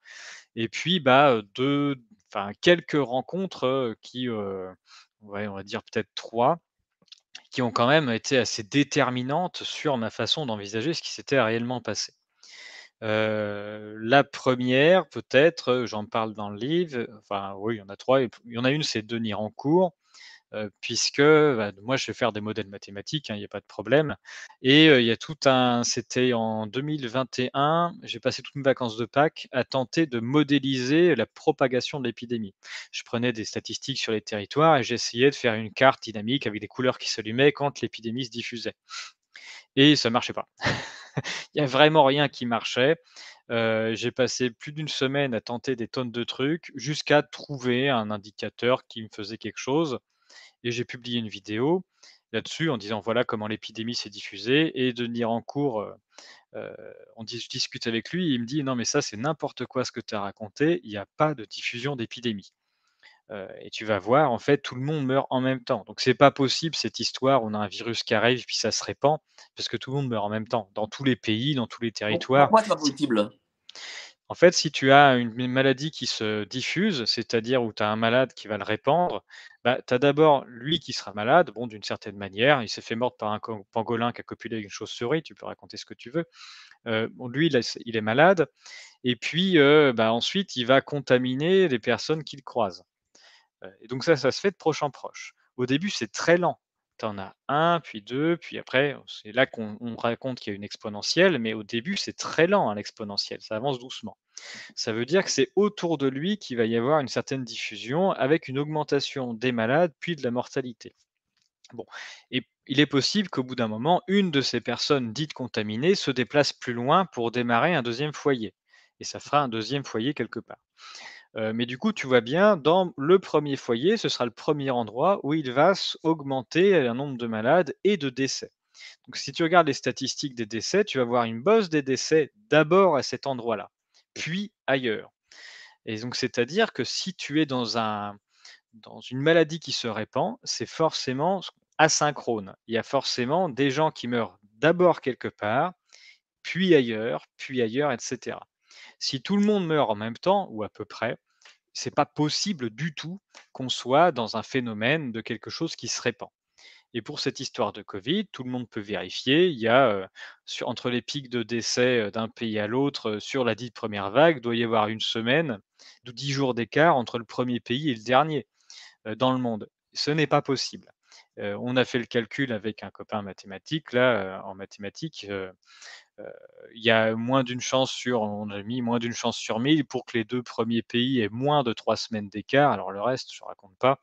et puis bah euh, de, enfin quelques rencontres euh, qui, on va dire peut-être trois, qui ont quand même été assez déterminantes sur ma façon d'envisager ce qui s'était réellement passé la première, peut-être, j'en parle dans le livre, enfin oui, il y en a trois, il y en a une, c'est Denis en cours puisque bah, moi je vais faire des modèles mathématiques, hein, il n'y a pas de problème. Et il y a tout un, c'était en 2021, j'ai passé toutes mes vacances de Pâques à tenter de modéliser la propagation de l'épidémie. Je prenais des statistiques sur les territoires et j'essayais de faire une carte dynamique avec des couleurs qui s'allumaient quand l'épidémie se diffusait. Et ça ne marchait pas. il n'y a vraiment rien qui marchait. j'ai passé plus d'une semaine à tenter des tonnes de trucs jusqu'à trouver un indicateur qui me faisait quelque chose. Et j'ai publié une vidéo là-dessus en disant voilà comment l'épidémie s'est diffusée. Et de venir en cours, on je discute avec lui. Et il me dit non, mais ça, c'est n'importe quoi ce que tu as raconté. Il n'y a pas de diffusion d'épidémie. Euh, et tu vas voir, en fait, tout le monde meurt en même temps. Donc, c'est pas possible cette histoire. On a un virus qui arrive, puis ça se répand, parce que tout le monde meurt en même temps, dans tous les pays, dans tous les territoires. Pourquoi possible En fait, si tu as une maladie qui se diffuse, c'est-à-dire où tu as un malade qui va le répandre, bah, tu as d'abord lui qui sera malade, bon, d'une certaine manière, il s'est fait mordre par un pangolin qui a copulé avec une chose souris tu peux raconter ce que tu veux. Euh, lui, il, est malade, et puis euh, bah, ensuite, il va contaminer les personnes qu'il croise. Euh, et donc ça, ça se fait de proche en proche. Au début, c'est très lent. Tu en as un, puis deux, puis après, c'est là qu'on raconte qu'il y a une exponentielle, mais au début, c'est très lent, hein, l'exponentielle, ça avance doucement. Ça veut dire que c'est autour de lui qu'il va y avoir une certaine diffusion avec une augmentation des malades, puis de la mortalité. Bon, et il est possible qu'au bout d'un moment, une de ces personnes dites contaminées se déplace plus loin pour démarrer un deuxième foyer. Et ça fera un deuxième foyer quelque part mais du coup, tu vois bien, dans le premier foyer, ce sera le premier endroit où il va augmenter le nombre de malades et de décès. Donc, si tu regardes les statistiques des décès, tu vas voir une bosse des décès d'abord à cet endroit-là, puis ailleurs. Et donc, c'est-à-dire que si tu es dans une maladie qui se répand, c'est forcément asynchrone. Il y a forcément des gens qui meurent d'abord quelque part, puis ailleurs, puis ailleurs, etc. Si tout le monde meurt en même temps, ou à peu près, c'est pas possible du tout qu'on soit dans un phénomène de quelque chose qui se répand. Et pour cette histoire de Covid, tout le monde peut vérifier. Il y a euh, entre les pics de décès euh, d'un pays à l'autre, euh, sur la dite première vague, doit y avoir une semaine ou dix jours d'écart entre le premier pays et le dernier dans le monde. Ce n'est pas possible. on a fait le calcul avec un copain mathématique, là, en mathématiques, il y a moins d'une chance sur, on a mis moins d'une chance sur 1000 pour que les deux premiers pays aient moins de trois semaines d'écart. Alors le reste, je ne raconte pas.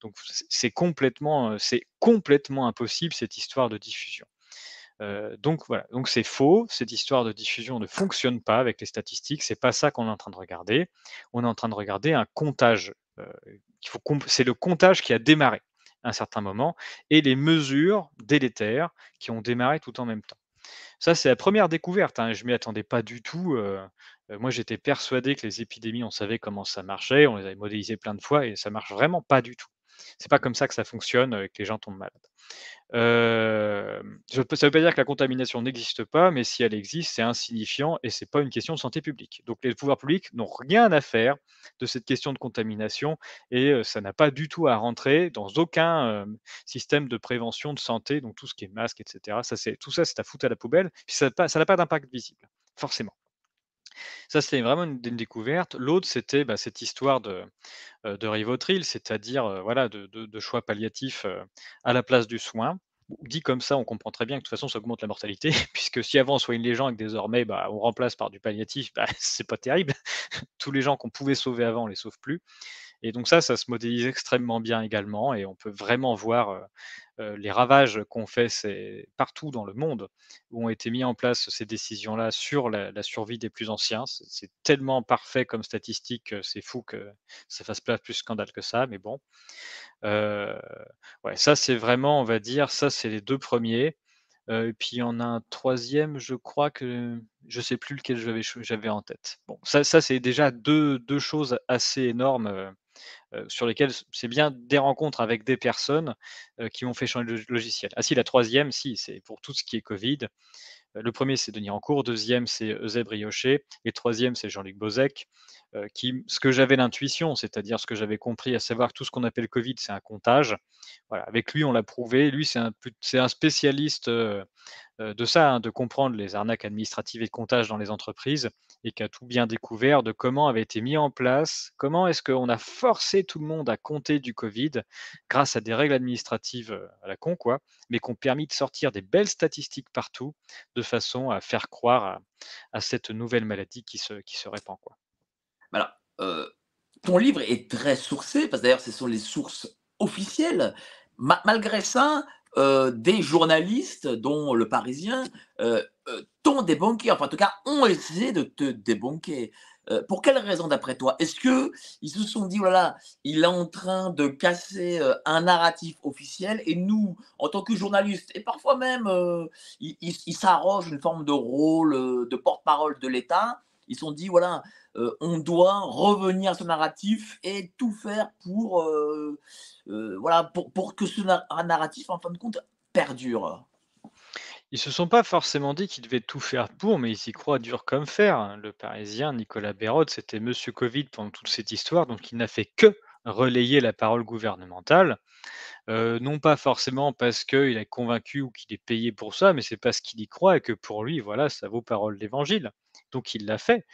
Donc c'est complètement, impossible cette histoire de diffusion. donc voilà, donc c'est faux. Cette histoire de diffusion ne fonctionne pas avec les statistiques. C'est pas ça qu'on est en train de regarder. On est en train de regarder un comptage. c'est le comptage qui a démarré à un certain moment et les mesures délétères qui ont démarré tout en même temps. Ça, c'est la première découverte. Hein. Je ne m'y attendais pas du tout. moi, j'étais persuadé que les épidémies, on savait comment ça marchait, on les avait modélisées plein de fois et ça marche vraiment pas du tout. C'est pas comme ça que ça fonctionne et que les gens tombent malades. Euh, ça ne veut pas dire que la contamination n'existe pas, mais si elle existe, c'est insignifiant et ce n'est pas une question de santé publique. Donc les pouvoirs publics n'ont rien à faire de cette question de contamination et ça n'a pas du tout à rentrer dans aucun système de prévention de santé, donc tout ce qui est masque, etc. Ça, tout ça, c'est à foutre à la poubelle, ça n'a pas d'impact visible, forcément. Ça, c'était vraiment une, découverte. L'autre, c'était bah, cette histoire de, Rivotril, c'est-à-dire voilà, de, choix palliatifs à la place du soin. Dit comme ça, on comprend très bien que de toute façon, ça augmente la mortalité, puisque si avant on soignait les gens et que désormais bah, on remplace par du palliatif, bah, c'est pas terrible. Tous les gens qu'on pouvait sauver avant, on les sauve plus. Et donc ça, ça se modélise extrêmement bien également et on peut vraiment voir les ravages qu'ont fait partout dans le monde où ont été mis en place ces décisions-là sur la, survie des plus anciens. C'est tellement parfait comme statistique, c'est fou que ça fasse pas plus scandale que ça, mais bon. ouais, ça c'est vraiment, on va dire, ça c'est les deux premiers. et puis il y en a un troisième, je crois que je sais plus lequel j'avais en tête. Bon, ça, ça c'est déjà deux, deux, choses assez énormes euh, sur lesquels c'est bien des rencontres avec des personnes euh, qui ont fait changer le logiciel. Ah si, la troisième, si, c'est pour tout ce qui est Covid, euh, le premier, c'est Denis Rancourt. Deuxième, c'est Euseb Riochet. Et troisième, c'est Jean-Luc Bozek. Euh, qui, ce que j'avais l'intuition, c'est-à-dire ce que j'avais compris, à savoir que tout ce qu'on appelle Covid, c'est un comptage. avec lui, on l'a prouvé. Lui, c'est un, un, spécialiste euh, de ça, hein, de comprendre les arnaques administratives et de comptage dans les entreprises, et qui a tout bien découvert de comment avait été mis en place, comment est-ce qu'on a forcé tout le monde à compter du Covid grâce à des règles administratives à la con, quoi, mais qui ont permis de sortir des belles statistiques partout, de façon à faire croire à, cette nouvelle maladie qui se, qui se répand. Quoi. Voilà. Euh, ton livre est très sourcé, parce que d'ailleurs, ce sont les sources officielles. malgré ça, euh, des journalistes, dont le Parisien, euh, euh t'ont débanqué, enfin en tout cas, ont essayé de te débanquer euh, pour quelles raisons, d'après toi Est-ce que ils se sont dit, voilà, oh il est en train de casser euh, un narratif officiel et nous, en tant que journalistes, et parfois même, euh, ils s'arrogent une forme de rôle de porte-parole de l'État, ils se sont dit, voilà, on doit revenir à ce narratif et tout faire pour, voilà, pour que ce narratif, en fin de compte, perdure ils se sont pas forcément dit qu'ils devaient tout faire pour, mais ils y croient dur comme fer. Hein. Le Parisien Nicolas Béraud, c'était Monsieur Covid pendant toute cette histoire, donc il n'a fait que relayer la parole gouvernementale. Euh, non pas forcément parce qu'il est convaincu ou qu'il est payé pour ça, mais c'est parce qu'il y croit et que pour lui, voilà, ça vaut parole d'évangile. Donc il l'a fait.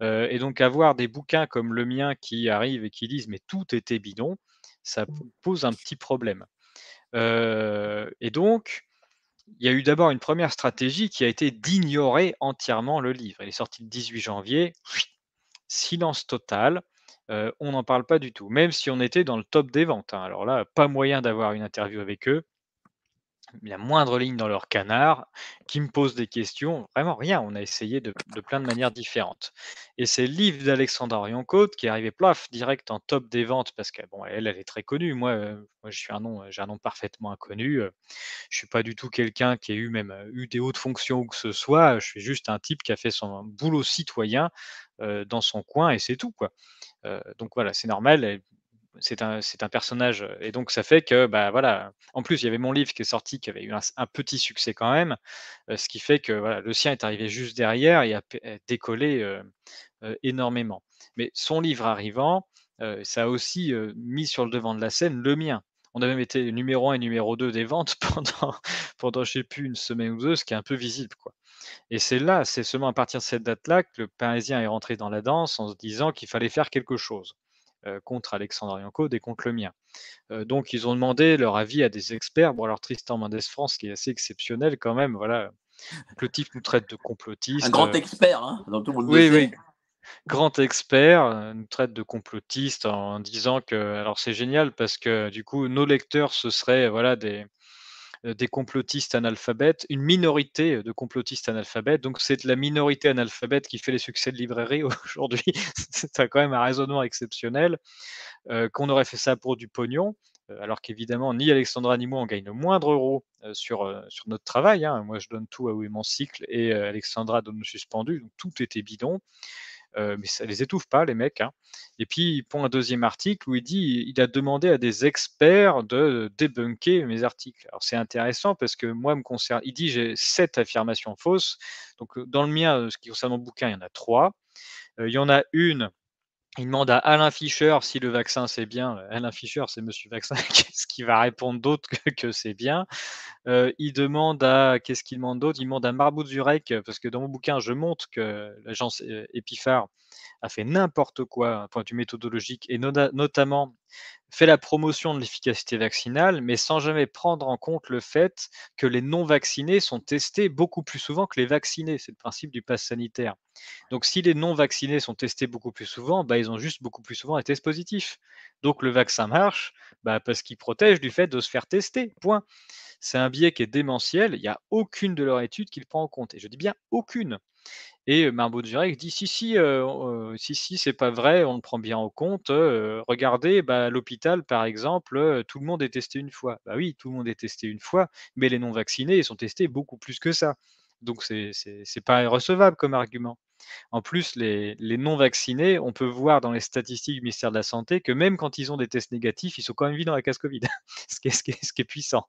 Euh, et donc avoir des bouquins comme le mien qui arrivent et qui disent mais tout était bidon, ça mmh. pose un petit problème. Euh, et donc, il y a eu d'abord une première stratégie qui a été d'ignorer entièrement le livre. Il est sorti le 18 janvier, silence total, euh, on n'en parle pas du tout, même si on était dans le top des ventes. Hein. Alors là, pas moyen d'avoir une interview avec eux, la moindre ligne dans leur canard, qui me pose des questions, vraiment rien. On a essayé de, plein de manières différentes. Et c'est le livre d'Alexandre qui est arrivé plaf direct en top des ventes parce qu'elle, bon, elle, est très connue. Moi, euh, je suis un nom, euh, j'ai un nom parfaitement inconnu. Euh, je ne suis pas du tout quelqu'un qui a eu même eu des hautes fonctions ou que ce soit. Je suis juste un type qui a fait son boulot citoyen dans son coin et c'est tout quoi. donc voilà, c'est normal c'est un, personnage. Et donc, ça fait que, bah, voilà. En plus, il y avait mon livre qui est sorti, qui avait eu un, petit succès quand même. ce qui fait que le sien est arrivé juste derrière et a, décollé énormément. Mais son livre arrivant, ça a aussi mis sur le devant de la scène le mien. On a même été numéro 1 et numéro 2 des ventes pendant, pendant je ne sais plus, une semaine ou deux, ce qui est un peu visible. Quoi. Et c'est là, c'est seulement à partir de cette date-là que le Parisien est rentré dans la danse en se disant qu'il fallait faire quelque chose. Euh, contre Alexandre rienko et contre le mien. Euh, donc, ils ont demandé leur avis à des experts. Bon, alors, Tristan Mendes France, qui est assez exceptionnel quand même, voilà. le type nous traite de complotistes Un grand euh, expert, hein, Oui, oui grand expert, nous traite de complotistes en disant que alors c'est génial parce que du coup nos lecteurs ce seraient voilà des euh, des complotistes analphabètes, une minorité euh, de complotistes analphabètes. Donc c'est la minorité analphabète qui fait les succès de librairie aujourd'hui. c'est quand même un raisonnement exceptionnel euh, qu'on aurait fait ça pour du pognon. Alors qu'évidemment, ni Alexandra ni moi, on gagne le moindre euro sur, sur notre travail. Hein. Moi, je donne tout à où est mon cycle et Alexandra donne nos suspendu. Donc, tout était bidon. Euh, mais ça les étouffe pas, les mecs. Hein. Et puis, pour un deuxième article où il dit il a demandé à des experts de débunker mes articles. Alors, c'est intéressant parce que moi, me concerne, il dit j'ai sept affirmations fausses. Donc, euh, dans le mien, ce qui concerne mon bouquin, il y en a trois. Euh, il y en a une il demande à Alain Fischer si le vaccin c'est bien. Euh, Alain Fischer, c'est Monsieur Vaccin. Qu'est-ce qu'il va répondre d'autre que, c'est bien euh, Il demande à qu'est-ce qu'il demande d'autre Il demande à Zurek parce que dans mon bouquin, je montre que l'agence euh, Epiphar a fait n'importe quoi, hein, point de méthodologique et notamment fait la promotion de l'efficacité vaccinale, mais sans jamais prendre en compte le fait que les non-vaccinés sont testés beaucoup plus souvent que les vaccinés. C'est le principe du pass sanitaire. Donc si les non-vaccinés sont testés beaucoup plus souvent, bah, ils ont juste beaucoup plus souvent un test positif. Donc le vaccin marche bah, parce qu'il protège du fait de se faire tester. Point. C'est un biais qui est démentiel. Il n'y a aucune de leurs études qui le prend en compte. Et je dis bien aucune. Et Marbeau Jurek dit si si si si c'est pas vrai, on le prend bien en compte. regardez, bah, l'hôpital par exemple, tout le monde est testé une fois. Bah oui, tout le monde est testé une fois, mais les non vaccinés ils sont testés beaucoup plus que ça. Donc c'est pas recevable comme argument. En plus, les, non vaccinés, on peut voir dans les statistiques du ministère de la Santé que même quand ils ont des tests négatifs, ils sont quand même vides dans la casse Covid, ce, qui est, ce, puissant.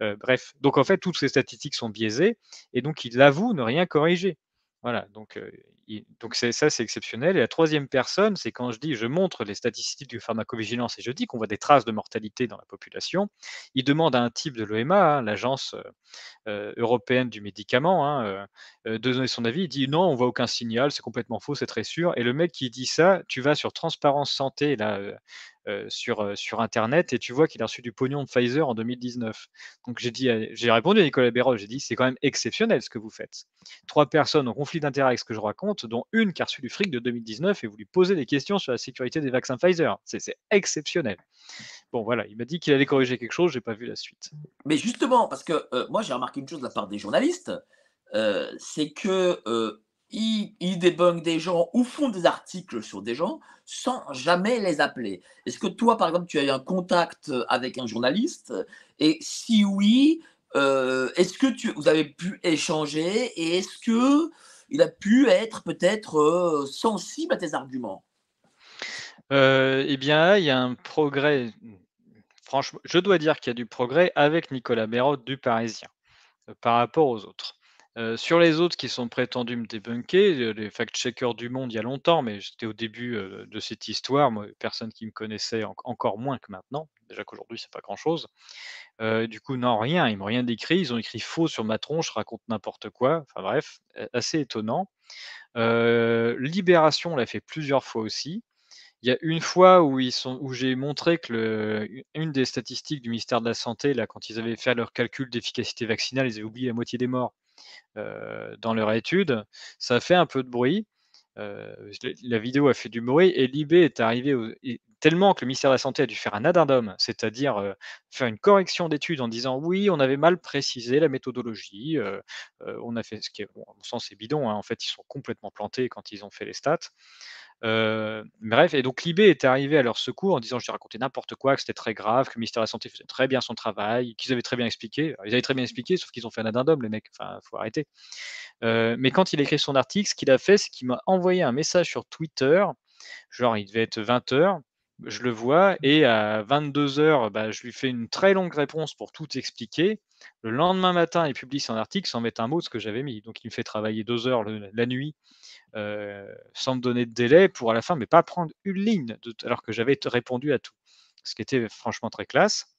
bref, donc en fait, toutes ces statistiques sont biaisées et donc ils avouent ne rien corriger. Voilà, donc, ça c'est exceptionnel. Et la troisième personne, c'est quand je dis, je montre les statistiques du pharmacovigilance et je dis qu'on voit des traces de mortalité dans la population. Il demande à un type de l'OMA, hein, l'agence européenne du médicament, hein, de donner son avis. Il dit non, on voit aucun signal, c'est complètement faux, c'est très sûr. Et le mec qui dit ça, tu vas sur Transparence Santé, là, sur, sur Internet et tu vois qu'il a reçu du pognon de Pfizer en 2019. Donc j'ai j'ai répondu à Nicolas Béraud, j'ai dit c'est quand même exceptionnel ce que vous faites. Trois personnes en conflit d'intérêt avec ce que je raconte, dont une qui a reçu du fric de 2019 et vous lui posez des questions sur la sécurité des vaccins Pfizer. C'est exceptionnel. Bon voilà, il m'a dit qu'il allait corriger quelque chose, j'ai pas vu la suite. Mais justement, parce que moi j'ai remarqué une chose de la part des journalistes, c'est que ils, ils des gens ou font des articles sur des gens sans jamais les appeler. Est-ce que toi, par exemple, tu as eu un contact euh, avec un journaliste Et si oui, euh, est-ce que tu, vous avez pu échanger et est-ce que il a pu être peut-être euh, sensible à tes arguments Eh bien, il y a un progrès. Franchement, je dois dire qu'il y a du progrès avec Nicolas Béraud du Parisien par rapport aux autres sur les autres qui sont prétendus me débunker, les fact-checkers du monde il y a longtemps, mais j'étais au début de cette histoire, personne qui me connaissait encore moins que maintenant, déjà qu'aujourd'hui c'est pas grand-chose. du coup, non, rien, ils m'ont rien décrit, ils ont écrit faux sur ma tronche, raconte n'importe quoi, enfin bref, assez étonnant. Libération, on l'a fait plusieurs fois aussi. Il y a une fois où, où j'ai montré que une des statistiques du ministère de la Santé, là, quand ils avaient fait leur calcul d'efficacité vaccinale, ils avaient oublié la moitié des morts. Euh, dans leur étude, ça fait un peu de bruit. Euh, la vidéo a fait du bruit et l'IB est arrivé au, tellement que le ministère de la Santé a dû faire un addendum, c'est-à-dire euh, faire une correction d'études en disant oui, on avait mal précisé la méthodologie, euh, euh, on a fait ce qui est, sens, c'est bidon, hein, en fait, ils sont complètement plantés quand ils ont fait les stats. bref, et donc l'IB était arrivé à leur secours en disant je raconté n'importe quoi, que c'était très grave, que le ministère de la Santé faisait très bien son travail, qu'ils avaient très bien expliqué. ils avaient très bien expliqué, sauf qu'ils ont fait un addendum, les mecs, enfin, faut arrêter. mais quand il a écrit son article, ce qu'il a fait, c'est qu'il m'a envoyé un message sur Twitter genre il devait être 20h, je le vois, et à 22h, bah, je lui fais une très longue réponse pour tout expliquer. Le lendemain matin, il publie son article sans mettre un mot de ce que j'avais mis. Donc, il me fait travailler deux heures la nuit euh, sans me donner de délai pour à la fin, mais pas prendre une ligne, alors que j'avais répondu à tout. Ce qui était euh, franchement très classe.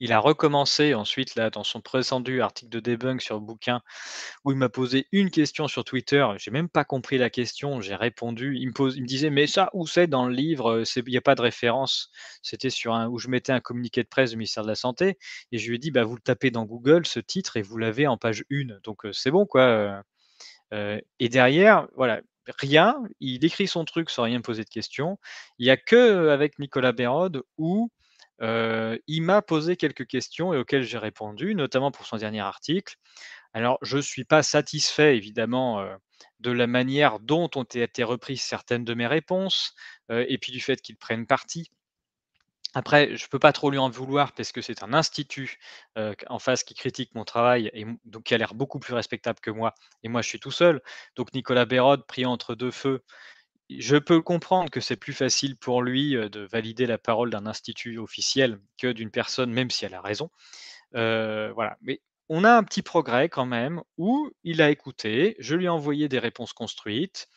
Il a recommencé ensuite là dans son prétendu article de debunk sur le bouquin où il m'a posé une question sur Twitter. J'ai même pas compris la question. J'ai répondu. Il me, disait mais ça où c'est dans le livre euh, Il n'y a pas de référence. C'était sur un où je mettais un communiqué de presse du ministère de la santé et je lui ai dit bah vous le tapez dans Google ce titre et vous l'avez en page 1. Donc euh, c'est bon quoi. Euh, et derrière voilà rien. Il écrit son truc sans rien poser de question. Il n'y a que avec Nicolas Bérode où il m'a posé quelques questions et auxquelles j'ai répondu, notamment pour son dernier article. Alors, je ne suis pas satisfait, évidemment, de la manière dont ont été reprises certaines de mes réponses, et puis du fait qu'il prenne parti. Après, je ne peux pas trop lui en vouloir parce que c'est un institut en face qui critique mon travail et donc qui a l'air beaucoup plus respectable que moi. Et moi, je suis tout seul. Donc, Nicolas Bérode, pris entre deux feux, je peux comprendre que c'est plus facile pour lui de valider la parole d'un institut officiel que d'une personne, même si elle a raison. voilà. Mais on a un petit progrès quand même où il a écouté, je lui ai envoyé des réponses construites.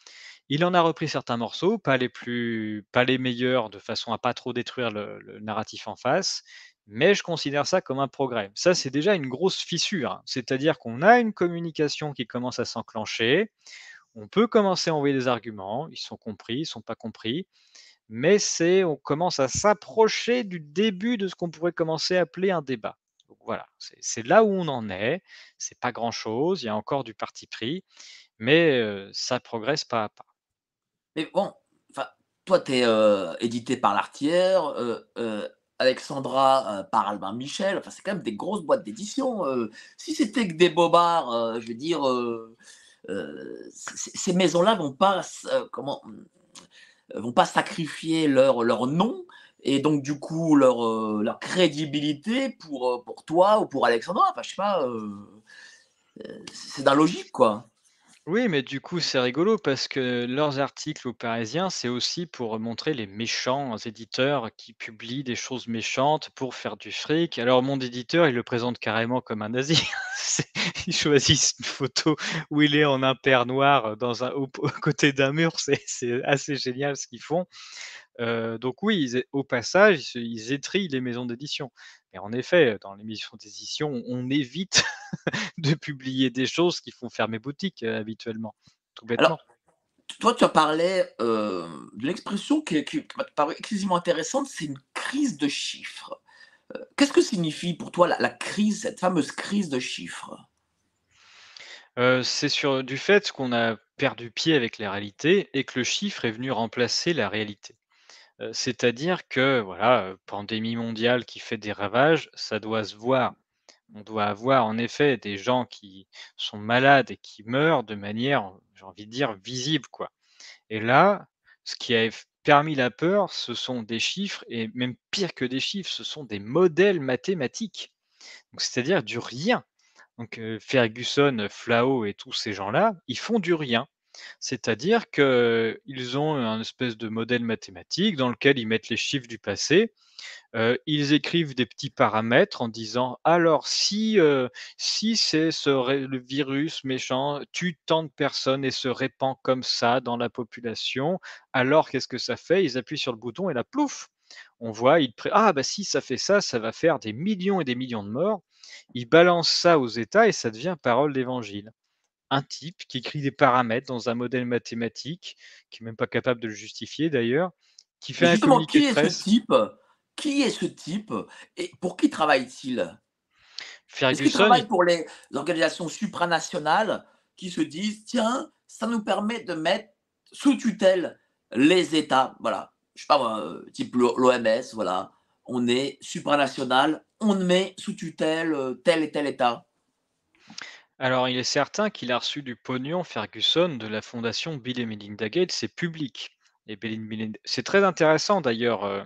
Il en a repris certains morceaux, pas les plus, pas les meilleurs, de façon à pas trop détruire le, narratif en face, mais je considère ça comme un progrès. Ça, c'est déjà une grosse fissure, hein. c'est-à-dire qu'on a une communication qui commence à s'enclencher, on peut commencer à envoyer des arguments, ils sont compris, ils ne sont pas compris, mais c'est on commence à s'approcher du début de ce qu'on pourrait commencer à appeler un débat. voilà, c'est là où on en est, c'est pas grand-chose, il y a encore du parti pris, mais ça progresse pas à pas. Mais bon, toi tu es édité par l'artière, Alexandra par Albin Michel. Enfin, c'est quand même des grosses boîtes d'édition. si c'était que des bobards, je veux dire, euh, ces maisons-là vont pas euh, comment euh, vont pas sacrifier leur, leur nom et donc du coup leur, leur crédibilité pour, pour toi ou pour Alexandre. Enfin, je sais pas, c'est d'un logique quoi. Oui, mais du coup, c'est rigolo parce que leurs articles aux Parisiens, c'est aussi pour montrer les méchants éditeurs qui publient des choses méchantes pour faire du fric. Alors, mon éditeur, il le présente carrément comme un nazi. Il choisit une photo où il est en un noir euh, dans un, au, côté d'un mur. c'est assez génial ce qu'ils font donc oui, au passage, ils, étrient les maisons d'édition. Mais en effet, dans les maisons d'édition, on évite de publier des choses qui font fermer boutique habituellement. Tout toi, tu as parlé de l'expression qui, m'a paru excessivement intéressante, c'est une crise de chiffres. Qu'est-ce que signifie pour toi la, crise, cette fameuse crise de chiffres c'est sur du fait qu'on a perdu pied avec la réalité et que le chiffre est venu remplacer la réalité c'est-à-dire que, voilà, pandémie mondiale qui fait des ravages, ça doit se voir. On doit avoir en effet des gens qui sont malades et qui meurent de manière, j'ai envie de dire, visible, quoi. Et là, ce qui a permis la peur, ce sont des chiffres, et même pire que des chiffres, ce sont des modèles mathématiques. c'est-à-dire du rien. Donc Ferguson, Flao et tous ces gens-là, ils font du rien. C'est-à-dire qu'ils ont un espèce de modèle mathématique dans lequel ils mettent les chiffres du passé. Euh, ils écrivent des petits paramètres en disant alors si, euh, si c'est ce le virus méchant tue tant de personnes et se répand comme ça dans la population, alors qu'est-ce que ça fait Ils appuient sur le bouton et la plouf On voit, ah bah si ça fait ça, ça va faire des millions et des millions de morts. Ils balancent ça aux États et ça devient parole d'évangile un type qui écrit des paramètres dans un modèle mathématique, qui n'est même pas capable de le justifier d'ailleurs, qui fait un communiqué qui est ce type Qui est ce type Et pour qui travaille-t-il Est-ce travaille pour les organisations supranationales qui se disent tiens, ça nous permet de mettre sous tutelle les États Voilà, je sais pas euh, type l'OMS, voilà. On est supranational, on met sous tutelle euh, tel et tel État. Alors, il est certain qu'il a reçu du pognon Ferguson de la fondation Bill et Melinda Gates, c'est public. C'est très intéressant d'ailleurs, euh,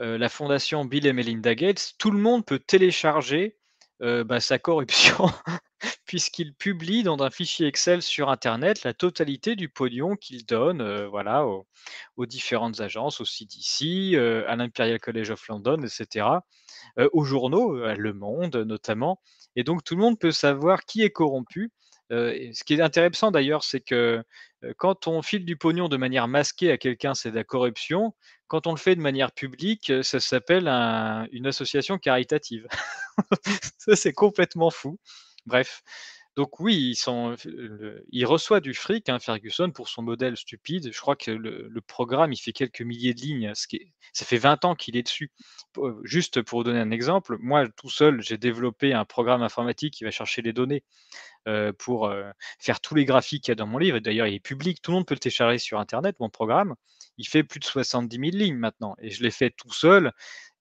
euh, la fondation Bill et Melinda Gates, tout le monde peut télécharger euh, bah, sa corruption puisqu'il publie dans un fichier Excel sur Internet la totalité du pognon qu'il donne voilà, aux, différentes agences, au CDC, à l'Imperial College of London, etc., aux journaux, à Le Monde notamment. Et donc tout le monde peut savoir qui est corrompu. Euh, ce qui est intéressant d'ailleurs, c'est que euh, quand on file du pognon de manière masquée à quelqu'un, c'est de la corruption. Quand on le fait de manière publique, euh, ça s'appelle une association caritative. ça, c'est complètement fou. Bref, donc oui, il reçoit du fric, hein, Ferguson, pour son modèle stupide. Je crois que le, programme, il fait quelques milliers de lignes. ça fait 20 ans qu'il est dessus. Euh, juste pour donner un exemple, moi, tout seul, j'ai développé un programme informatique qui va chercher les données euh, pour euh, faire tous les graphiques qu'il y a dans mon livre. D'ailleurs, il est public, tout le monde peut le télécharger sur Internet, mon programme. Il fait plus de 70 000 lignes maintenant. Et je l'ai fait tout seul.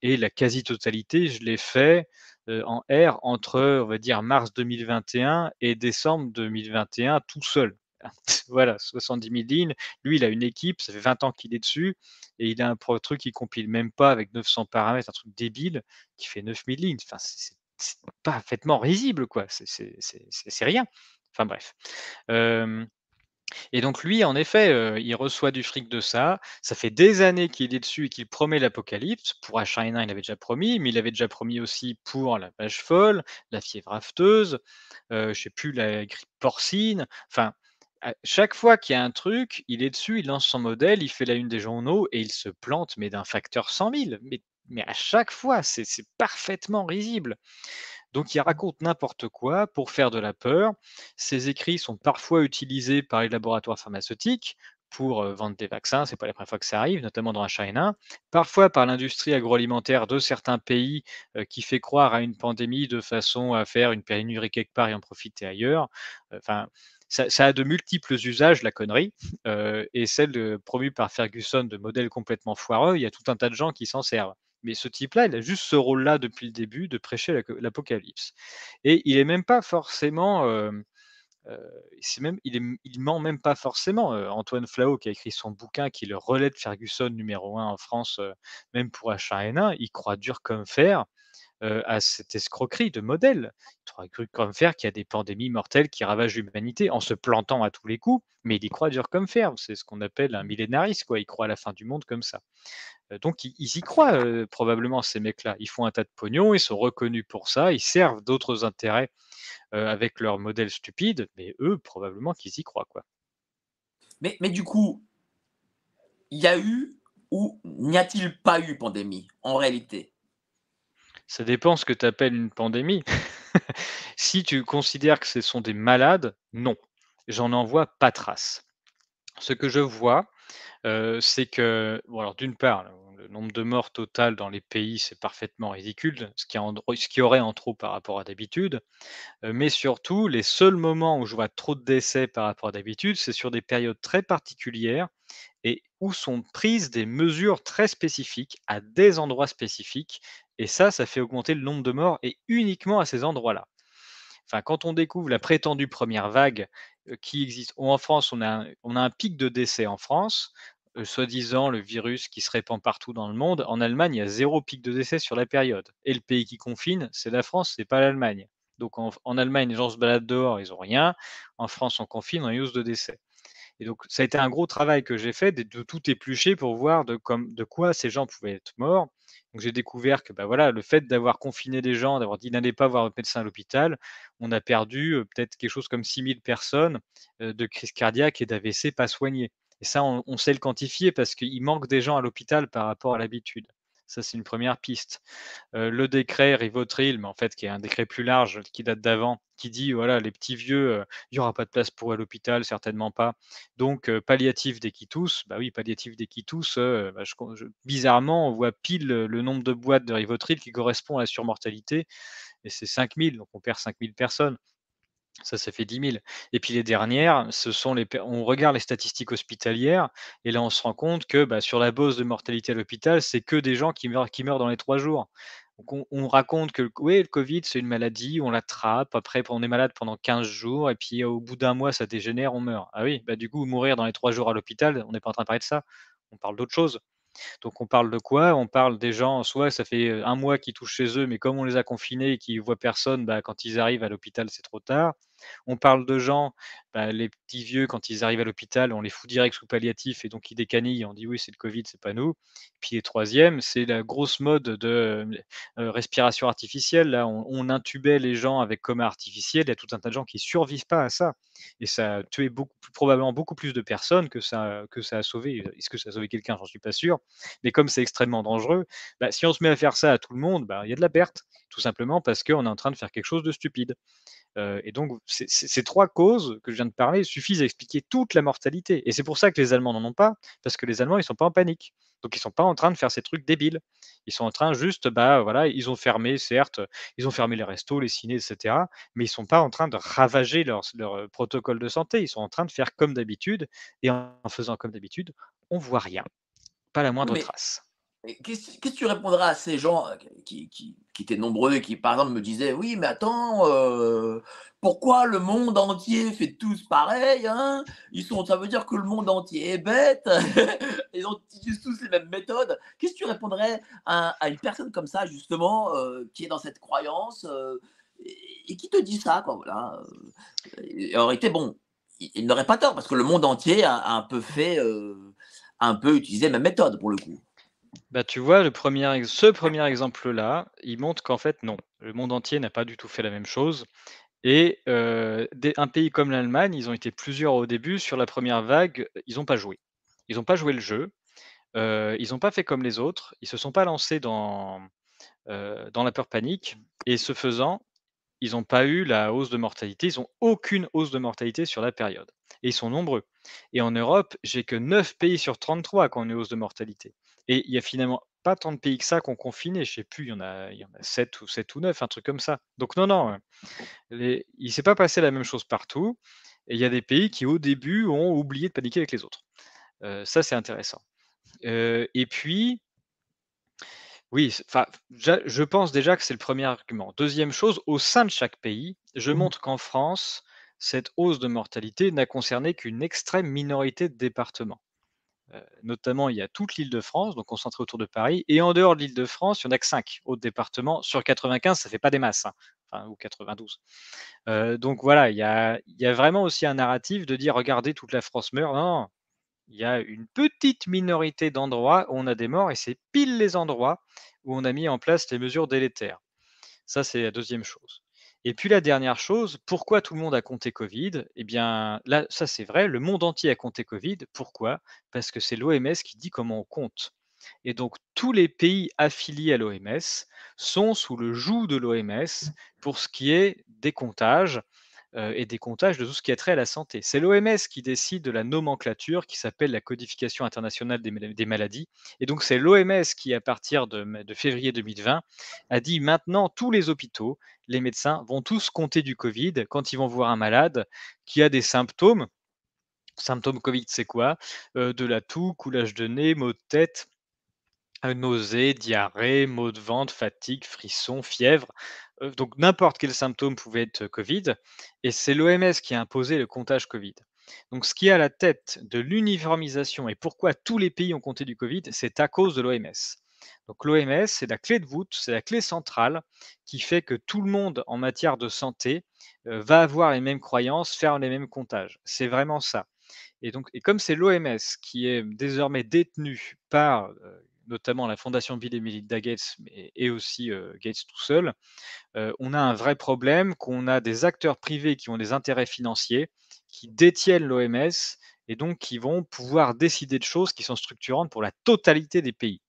Et la quasi-totalité, je l'ai fait euh, en R entre, on va dire, mars 2021 et décembre 2021 tout seul. voilà, 70 000 lignes. Lui, il a une équipe, ça fait 20 ans qu'il est dessus, et il a un truc qui compile même pas avec 900 paramètres, un truc débile qui fait 9000 lignes. Enfin, c'est parfaitement risible, quoi. C'est rien. Enfin bref. Euh, et donc lui, en effet, euh, il reçoit du fric de ça. Ça fait des années qu'il est dessus et qu'il promet l'apocalypse. Pour h 1 il avait déjà promis, mais il avait déjà promis aussi pour la page folle, la fièvre afteuse, je euh, je sais plus, la grippe porcine. Enfin, chaque fois qu'il y a un truc, il est dessus, il lance son modèle, il fait la une des journaux et il se plante, mais d'un facteur 100 000. Mais, mais à chaque fois, c'est parfaitement risible. Donc il raconte n'importe quoi pour faire de la peur. Ces écrits sont parfois utilisés par les laboratoires pharmaceutiques pour euh, vendre des vaccins, c'est pas la première fois que ça arrive, notamment dans la China, hein. parfois par l'industrie agroalimentaire de certains pays euh, qui fait croire à une pandémie de façon à faire une pénurie quelque part et en profiter ailleurs. Enfin, ça, a de multiples usages, la connerie, euh, et celle promue par Ferguson de modèles complètement foireux, il y a tout un tas de gens qui s'en servent. Mais ce type-là, il a juste ce rôle-là depuis le début de prêcher l'Apocalypse. Et il est même pas forcément. même, il, ment même pas forcément. Antoine Flao, qui a écrit son bouquin, qui le relais de Ferguson numéro 1 en France, même pour H1N1, il croit dur comme fer. à cette escroquerie de modèle. Il croit dur comme fer qu'il y a des pandémies mortelles qui ravagent l'humanité en se plantant à tous les coups, mais il y croit dur comme fer. C'est ce qu'on appelle un millénariste, quoi. Il croit à la fin du monde comme ça. Donc ils, y croient probablement ces mecs-là. Ils font un tas de pognon, ils sont reconnus pour ça, ils servent d'autres intérêts avec leur modèle stupide, mais eux probablement qu'ils y croient quoi. Mais, du coup, il y a eu ou n'y a-t-il pas eu pandémie en réalité Ça dépend ce que tu appelles une pandémie. si tu considères que ce sont des malades, non, j'en en vois pas trace. Ce que je vois, c'est que, alors d'une part, le nombre de morts total dans les pays, c'est parfaitement ridicule, ce qui, y ce qui aurait en trop par rapport à d'habitude. mais surtout, les seuls moments où je vois trop de décès par rapport à d'habitude, c'est sur des périodes très particulières et où sont prises des mesures très spécifiques à des endroits spécifiques. Et ça, ça fait augmenter le nombre de morts et uniquement à ces endroits-là. Enfin, quand on découvre la prétendue première vague qui existe, en France, on a, on a un pic de décès en France. Euh, soi-disant le virus qui se répand partout dans le monde, en Allemagne, il y a zéro pic de décès sur la période. Et le pays qui confine, c'est la France, c'est pas l'Allemagne. Donc en, Allemagne, les gens se baladent dehors, ils n'ont rien. En France, on confine, on a hausse de décès. Et donc, ça a été un gros travail que j'ai fait de, tout éplucher pour voir de, quoi ces gens pouvaient être morts. Donc, j'ai découvert que bah voilà, le fait d'avoir confiné les gens, d'avoir dit n'allez pas voir votre médecin à l'hôpital, on a perdu euh, peut-être quelque chose comme 6000 personnes euh, de crise cardiaque et d'AVC pas soignées. Et ça, on, sait le quantifier parce qu'il manque des gens à l'hôpital par rapport à l'habitude. Ça, c'est une première piste. Euh, le décret Rivotril, mais en fait, qui est un décret plus large, qui date d'avant, qui dit voilà, les petits vieux, euh, il n'y aura pas de place pour à l'hôpital, certainement pas. Donc, euh, palliatif dès qu'ils bah oui, palliatif dès qu'ils tous. Bah, bizarrement, on voit pile le nombre de boîtes de Rivotril qui correspond à la surmortalité, et c'est 5000, donc on perd 5000 personnes ça, ça fait 10 000. Et puis les dernières, ce sont les, on regarde les statistiques hospitalières et là, on se rend compte que bah, sur la base de mortalité à l'hôpital, c'est que des gens qui meurent, qui meurent dans les trois jours. Donc on, raconte que oui, le Covid, c'est une maladie, on l'attrape, après on est malade pendant 15 jours, et puis au bout d'un mois, ça dégénère, on meurt. Ah oui, bah, du coup, mourir dans les trois jours à l'hôpital, on n'est pas en train de parler de ça, on parle d'autre chose. Donc on parle de quoi On parle des gens, soit ça fait euh, un mois qu'ils touchent chez eux, mais comme on les a confinés et qu'ils voient personne, bah, quand ils arrivent à l'hôpital, c'est trop tard. On parle de gens, bah, les petits vieux, quand ils arrivent à l'hôpital, on les fout direct sous palliatif et donc ils décanillent, on dit oui, c'est le Covid, c'est pas nous. Puis les troisièmes, c'est la grosse mode de euh, respiration artificielle. Là, on, intubait les gens avec coma artificiel. Il y a tout un tas de gens qui survivent pas à ça. Et ça a tué probablement beaucoup plus de personnes que ça, que ça a sauvé. Est-ce que ça a sauvé quelqu'un J'en suis pas sûr. Mais comme c'est extrêmement dangereux, bah, si on se met à faire ça à tout le monde, bah, il y a de la perte, tout simplement parce qu'on est en train de faire quelque chose de stupide. Euh, et donc, ces trois causes que je viens de parler suffisent à expliquer toute la mortalité. Et c'est pour ça que les Allemands n'en ont pas, parce que les Allemands, ils sont pas en panique. Donc, ils sont pas en train de faire ces trucs débiles. Ils sont en train juste, bah voilà, ils ont fermé, certes, ils ont fermé les restos, les ciné, etc. Mais ils ne sont pas en train de ravager leur, euh, protocole de santé. Ils sont en train de faire comme d'habitude. Et en, faisant comme d'habitude, on voit rien. Pas la moindre trace. Qu'est-ce que tu répondras à ces gens euh, qui, étaient nombreux et qui, par exemple, me disaient Oui, mais attends, euh, pourquoi le monde entier fait tous pareil hein Ils sont, Ça veut dire que le monde entier est bête Ils utilisent tous les mêmes méthodes. Qu'est-ce que tu répondrais à, une personne comme ça, justement, euh, qui est dans cette croyance et, qui te dit ça voilà. en bon, il, n'aurait pas tort parce que le monde entier a, un peu fait, a un peu utilisé la même méthode pour le coup. Bah, tu vois, ce premier exemple-là, il montre qu'en fait, non, le monde entier n'a pas du tout fait la même chose. Et euh, un pays comme l'Allemagne, ils ont été plusieurs au début, sur la première vague, ils n'ont pas joué. Ils n'ont pas joué le jeu, euh, ils n'ont pas fait comme les autres, ils se sont pas lancés dans, euh, dans la peur panique, et ce faisant, ils n'ont pas eu la hausse de mortalité, ils n'ont aucune hausse de mortalité sur la période. Et ils sont nombreux. Et en Europe, j'ai que 9 pays sur 33 qui ont une hausse de mortalité. Et il y a finalement pas tant de pays que ça qu'on confine, confiné. je sais plus, il y en a, il 7 ou sept ou 9, un truc comme ça. Donc non, non, il euh, il s'est pas passé la même chose partout, et il y a des pays qui au début ont oublié de paniquer avec les autres. Euh, ça, c'est intéressant. Euh, et puis, oui, je pense déjà que c'est le premier argument. Deuxième chose, au sein de chaque pays, je mmh. montre qu'en France, cette hausse de mortalité n'a concerné qu'une extrême minorité de départements notamment, il y a toute l'île de France, donc concentrée autour de Paris. Et en dehors de l'île de France, il n'y en a que 5 autres départements. Sur 95, ça ne fait pas des masses, hein, ou 92. donc voilà, il y, a, vraiment aussi un narratif de dire regardez, toute la France meurt. non. il y a une petite minorité d'endroits où on a des morts, et c'est pile les endroits où on a mis en place les mesures délétères. Ça, c'est la deuxième chose. Et puis la dernière chose, pourquoi tout le monde a compté Covid Eh bien, là, ça c'est vrai, le monde entier a compté Covid. Pourquoi Parce que c'est l'OMS qui dit comment on compte. Et donc, tous les pays affiliés à l'OMS sont sous le joug de l'OMS pour ce qui est des comptages euh, et des comptages de tout ce qui a trait à la santé. C'est l'OMS qui décide de la nomenclature qui s'appelle la codification internationale des, maladies. Et donc c'est l'OMS qui, à partir de, février 2020, a dit maintenant tous les hôpitaux, les médecins vont tous compter du Covid quand ils vont voir un malade qui a des symptômes. Symptômes Covid, c'est quoi euh, De la toux, coulage de nez, maux de tête, nausées, diarrhées, maux de ventre, fatigue, frissons, fièvre. Euh, donc n'importe quel symptôme pouvait être euh, Covid. Et c'est l'OMS qui a imposé le comptage Covid. Donc ce qui est à la tête de l'uniformisation et pourquoi tous les pays ont compté du Covid, c'est à cause de l'OMS. Donc l'OMS, c'est la clé de voûte, c'est la clé centrale qui fait que tout le monde en matière de santé euh, va avoir les mêmes croyances, faire les mêmes comptages. C'est vraiment ça. Et donc, comme c'est l'OMS qui est désormais détenu par notamment la fondation Bill et Melinda Gates et aussi Gates tout seul, on a un vrai problème qu'on a des acteurs privés qui ont des intérêts financiers, qui détiennent l'OMS et donc qui vont pouvoir décider de choses qui sont structurantes pour la totalité des pays.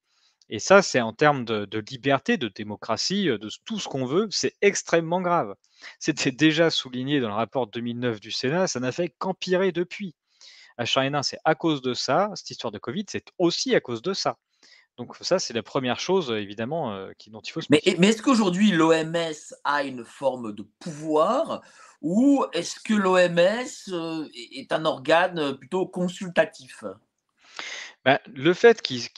Et ça, c'est en termes de, de, liberté, de démocratie, de tout ce qu'on veut, c'est extrêmement grave. C'était déjà souligné dans le rapport 2009 du Sénat, ça n'a fait qu'empirer depuis. h 1 c'est à cause de ça. Cette histoire de Covid, c'est aussi à cause de ça. Donc ça, c'est la première chose, évidemment, euh, dont il faut se Mais, est-ce qu'aujourd'hui, l'OMS a une forme de pouvoir ou est-ce que l'OMS euh, est un organe plutôt consultatif bah, le fait qu'ils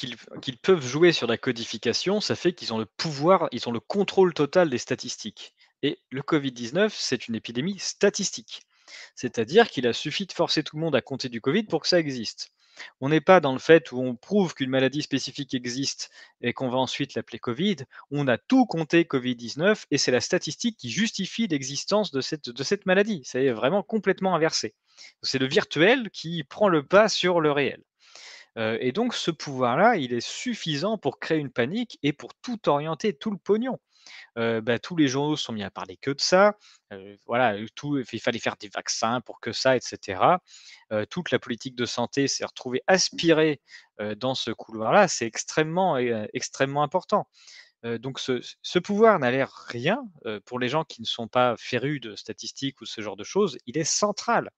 peuvent jouer sur la codification, ça fait qu'ils ont le pouvoir, ils ont le contrôle total des statistiques. Et le Covid-19, c'est une épidémie statistique. C'est-à-dire qu'il a suffi de forcer tout le monde à compter du Covid pour que ça existe. On n'est pas dans le fait où on prouve qu'une maladie spécifique existe et qu'on va ensuite l'appeler Covid. On a tout compté Covid-19 et c'est la statistique qui justifie l'existence de cette, de cette maladie. C'est vraiment complètement inversé. C'est le virtuel qui prend le pas sur le réel. Euh, et donc ce pouvoir-là, il est suffisant pour créer une panique et pour tout orienter, tout le pognon. Bah, tous les journaux sont mis à parler que de ça. voilà, il fallait faire des vaccins pour que ça, etc. toute la politique de santé s'est retrouvée aspirée dans ce couloir-là. C'est extrêmement, extrêmement important donc ce, pouvoir n'a l'air rien pour les gens qui ne sont pas férus de statistiques ou ce genre de choses, il est central.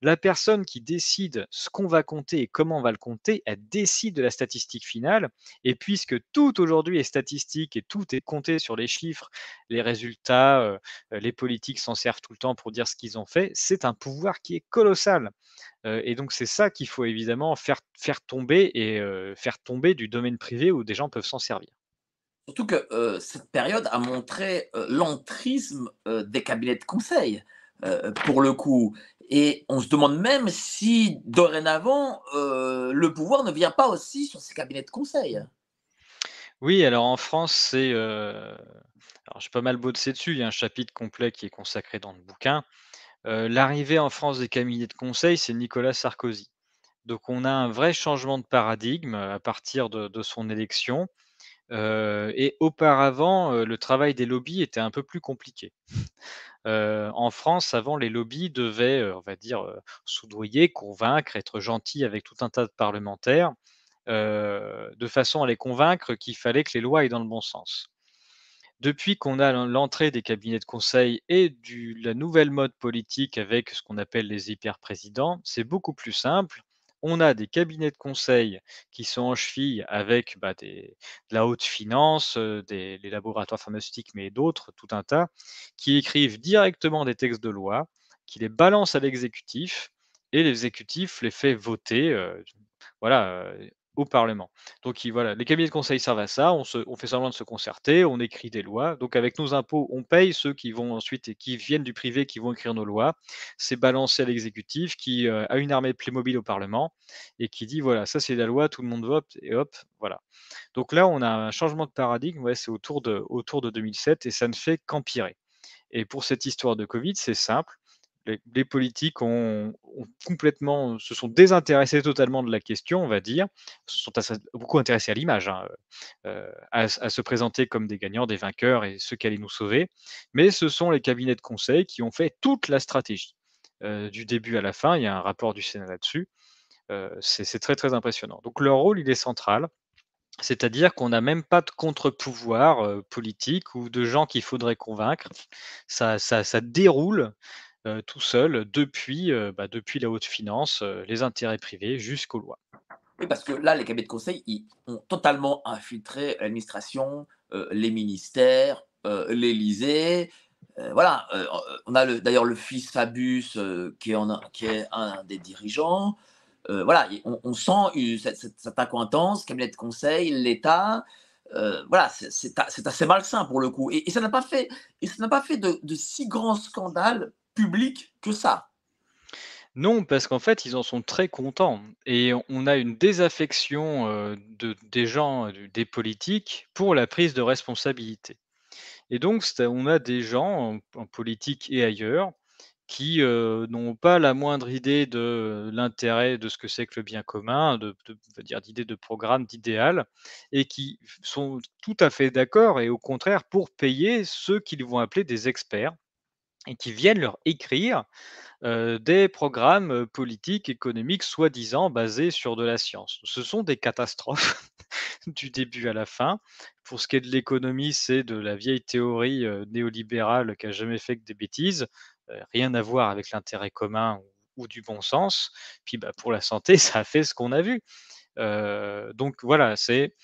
La personne qui décide ce qu'on va compter et comment on va le compter, elle décide de la statistique finale. Et puisque tout aujourd'hui est statistique et tout est compté sur les chiffres, les résultats, les politiques s'en servent tout le temps pour dire ce qu'ils ont fait, c'est un pouvoir qui est colossal. et donc c'est ça qu'il faut évidemment faire, faire tomber et faire tomber du domaine privé où des gens peuvent s'en servir. Surtout que euh, cette période a montré euh, l'entrisme euh, des cabinets de conseil, pour le coup. Et on se demande même si, dorénavant, le pouvoir ne vient pas aussi sur ces cabinets de conseil. Oui, alors en France, c'est. Alors j'ai pas mal bossé dessus, il y a un chapitre complet qui est consacré dans le bouquin. L'arrivée en France des cabinets de conseil, c'est Nicolas Sarkozy. Donc on a un vrai changement de paradigme à partir de son élection et auparavant, le travail des lobbies était un peu plus compliqué. en France, avant, les lobbies devaient, on va dire, soudoyer, convaincre, être gentils avec tout un tas de parlementaires, de façon à les convaincre qu'il fallait que les lois aient dans le bon sens. Depuis qu'on a l'entrée des cabinets de conseil et de la nouvelle mode politique avec ce qu'on appelle les hyper-présidents, c'est beaucoup plus simple on a des cabinets de conseil qui sont en cheville avec bah, de la haute finance, des, les laboratoires pharmaceutiques, mais d'autres, tout un tas, qui écrivent directement des textes de loi, qui les balancent à l'exécutif, et l'exécutif les fait voter. voilà, au Parlement. Donc voilà, les cabinets de conseil servent à ça, on, fait semblant de se concerter, on écrit des lois. Donc avec nos impôts, on paye ceux qui vont ensuite et qui viennent du privé, qui vont écrire nos lois. C'est balancé à l'exécutif qui euh, a une armée de Playmobil au Parlement et qui dit voilà, ça c'est la loi, tout le monde vote et hop, voilà. Donc là, on a un changement de paradigme, c'est autour de, autour de 2007 et ça ne fait qu'empirer. Et pour cette histoire de Covid, c'est simple les, politiques ont, complètement, se sont désintéressés totalement de la question, on va dire, se sont beaucoup intéressés à l'image, hein, euh, à, se présenter comme des gagnants, des vainqueurs et ceux qui allaient nous sauver. Mais ce sont les cabinets de conseil qui ont fait toute la stratégie, euh, du début à la fin. Il y a un rapport du Sénat là-dessus. Euh, c'est très très impressionnant. Donc leur rôle, il est central. C'est-à-dire qu'on n'a même pas de contre-pouvoir politique ou de gens qu'il faudrait convaincre. Ça, ça, ça déroule tout seul depuis, bah, depuis la haute finance, les intérêts privés jusqu'aux lois. Oui, parce que là, les cabinets de conseil, ils ont totalement infiltré l'administration, les ministères, l'Élysée. voilà, on a d'ailleurs le fils Fabius qui est, qui, est un des dirigeants. voilà, on, sent cette, cette, cabinet de conseil, l'État. voilà, c'est assez malsain pour le coup. Et, ça n'a pas fait, et ça pas fait de, de si grands scandales public que ça. Non, parce qu'en fait, ils en sont très contents. Et on a une désaffection euh, de, des gens, euh, des politiques, pour la prise de responsabilité. Et donc, on a des gens, en, politique et ailleurs, qui euh, n'ont pas la moindre idée de l'intérêt de ce que c'est que le bien commun, de, dire d'idée de programme, d'idéal, et qui sont tout à fait d'accord et au contraire pour payer ceux qu'ils vont appeler des experts, et qui viennent leur écrire des programmes politiques, économiques, soi-disant basés sur de la science. Ce sont des catastrophes du début à la fin. Pour ce qui est de l'économie, c'est de la vieille théorie néolibérale qui a jamais fait que des bêtises, rien à voir avec l'intérêt commun ou, du bon sens. Puis bah, pour la santé, ça a fait ce qu'on a vu. donc voilà, c'est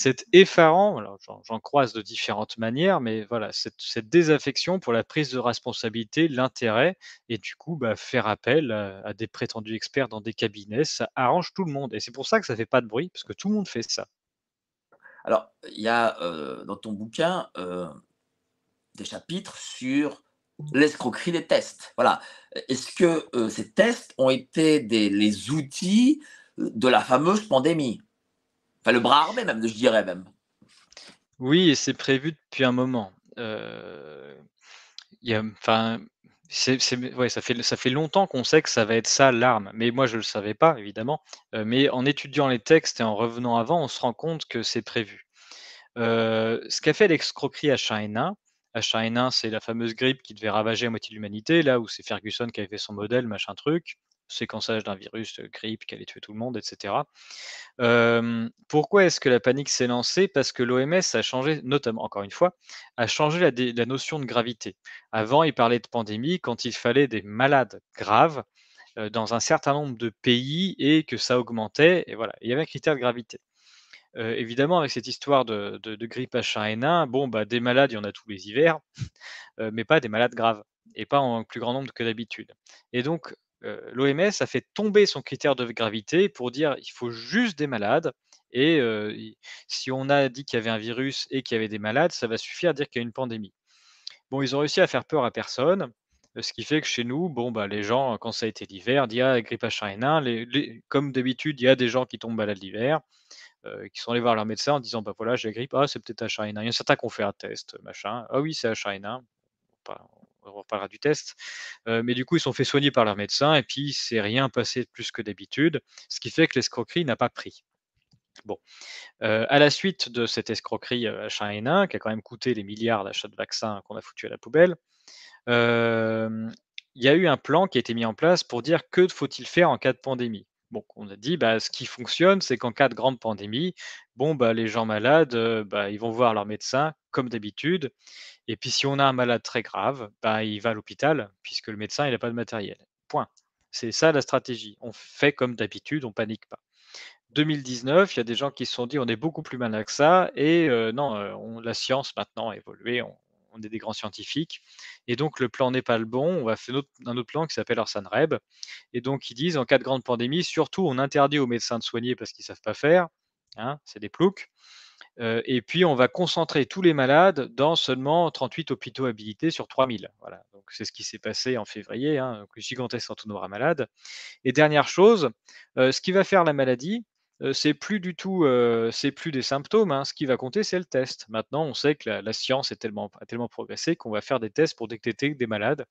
c'est effarant, j'en croise de différentes manières, mais voilà, cette, désaffection pour la prise de responsabilité, l'intérêt, et du coup, bah, faire appel à, des prétendus experts dans des cabinets, ça arrange tout le monde. Et c'est pour ça que ça ne fait pas de bruit, parce que tout le monde fait ça. Alors, il y a euh, dans ton bouquin euh, des chapitres sur l'escroquerie des tests. Voilà. Est-ce que euh, ces tests ont été des, les outils de la fameuse pandémie Enfin, le bras armé, même, je dirais même. Oui, et c'est prévu depuis un moment. Euh, enfin, c'est, ça, fait, ça fait longtemps qu'on sait que ça va être ça l'arme, mais moi je ne le savais pas évidemment. Euh, mais en étudiant les textes et en revenant avant, on se rend compte que c'est prévu. Euh, ce qu'a fait l'excroquerie à 1 n 1 c'est la fameuse grippe qui devait ravager à moitié l'humanité, là où c'est Ferguson qui avait fait son modèle, machin truc séquençage d'un virus, euh, grippe qui allait tuer tout le monde, etc. pourquoi est-ce que la panique s'est lancée Parce que l'OMS a changé, notamment encore une fois, a changé la, notion de gravité. Avant, il parlait de pandémie quand il fallait des malades graves euh, dans un certain nombre de pays et que ça augmentait. Et voilà, il y avait un critère de gravité. Euh, évidemment, avec cette histoire de, grippe H1N1, bon, bah, des malades, il y en a tous les hivers, mais pas des malades graves et pas en plus grand nombre que d'habitude. Et donc, l'OMS a fait tomber son critère de gravité pour dire il faut juste des malades. Et si on a dit qu'il y avait un virus et qu'il y avait des malades, ça va suffire à dire qu'il y a une pandémie. Bon, ils ont réussi à faire peur à personne, ce qui fait que chez nous, bon, bah, les gens, quand ça a été l'hiver, il y a grippe H1N1, comme d'habitude, il y a des gens qui tombent malades l'hiver, qui sont allés voir leur médecin en disant, bah voilà, j'ai la grippe, ah, c'est peut-être H1N1. Il y en a certains qui ont fait un test, machin, ah oui, c'est H1N1, on reparlera du test. Euh, mais du coup, ils sont fait soigner par leur médecin et puis c'est rien passé de plus que d'habitude, ce qui fait que l'escroquerie n'a pas pris. Bon, euh, à la suite de cette escroquerie H1N1, euh, qui a quand même coûté les milliards d'achats de vaccins qu'on a foutu à la poubelle, il y a eu un plan qui a été mis en place pour dire que faut-il faire en cas de pandémie. Bon, on a dit, bah, ce qui fonctionne, c'est qu'en cas de grande pandémie, bon, bah, les gens malades, bah, ils vont voir leur médecin comme d'habitude, et puis si on a un malade très grave, bah, il va à l'hôpital puisque le médecin il n'a pas de matériel. Point. C'est ça la stratégie. On fait comme d'habitude, on panique pas. 2019, il y a des gens qui se sont dit on est beaucoup plus malade que ça et euh, non, euh, la science maintenant a évolué, on, est des grands scientifiques et donc le plan n'est pas le bon, on va faire un autre plan qui s'appelle Orsanreb et donc ils disent en cas de grande pandémie, surtout on interdit aux médecins de soigner parce qu'ils ne savent pas faire, hein, c'est des ploucs. Euh, et puis, on va concentrer tous les malades dans seulement 38 hôpitaux habilités sur 3000. Voilà. Donc, c'est ce qui s'est passé en février, hein, donc gigantesque entonnoir malade. Et dernière chose, euh, ce qui va faire la maladie, euh, c'est plus du tout, c'est plus des symptômes. Hein. ce qui va compter, c'est le test. Maintenant, on sait que la, science est tellement, a tellement progressé qu'on va faire des tests pour détecter des malades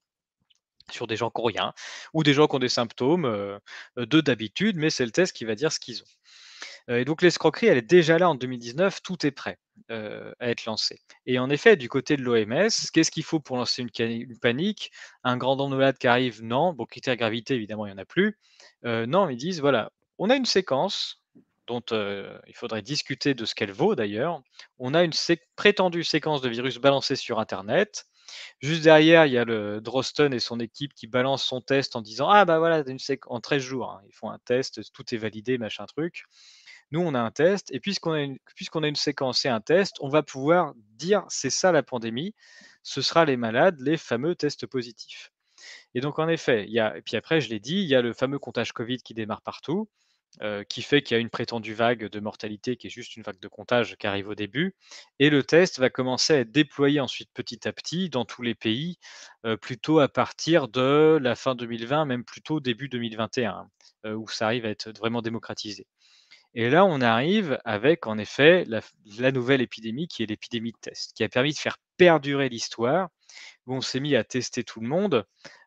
sur des gens qui n'ont rien ou des gens qui ont des symptômes de d'habitude, mais c'est le test qui va dire ce qu'ils ont. Euh, et donc l'escroquerie, elle est déjà là en 2019, tout est prêt euh, à être lancé. Et en effet, du côté de l'OMS, qu'est-ce qu'il faut pour lancer une, panique Un grand don qui arrive, Non. Bon, critère gravité, évidemment, il n'y en a plus. Euh, non, ils disent, voilà, on a une séquence dont il faudrait discuter de ce qu'elle vaut d'ailleurs. On a une prétendue séquence de virus balancée sur Internet. Juste derrière, il y a le Drosten et son équipe qui balancent son test en disant Ah, bah voilà, en 13 jours. Hein. Ils font un test, tout est validé, machin truc. Nous, on a un test, et puisqu'on a, une, puisqu'on a une séquence et un test, on va pouvoir dire c'est ça la pandémie, ce sera les malades, les fameux tests positifs. Et donc, en effet, il y a, et puis après, je l'ai dit, il y a le fameux comptage Covid qui démarre partout, euh, qui fait qu'il y a une prétendue vague de mortalité qui est juste une vague de comptage qui arrive au début. Et le test va commencer à être déployé ensuite petit à petit dans tous les pays, euh, plutôt à partir de la fin 2020, même plutôt début 2021, euh, où ça arrive à être vraiment démocratisé. Et là, on arrive avec, en effet, la, nouvelle épidémie qui est l'épidémie de test, qui a permis de faire perdurer l'histoire, où on s'est mis à tester tout le monde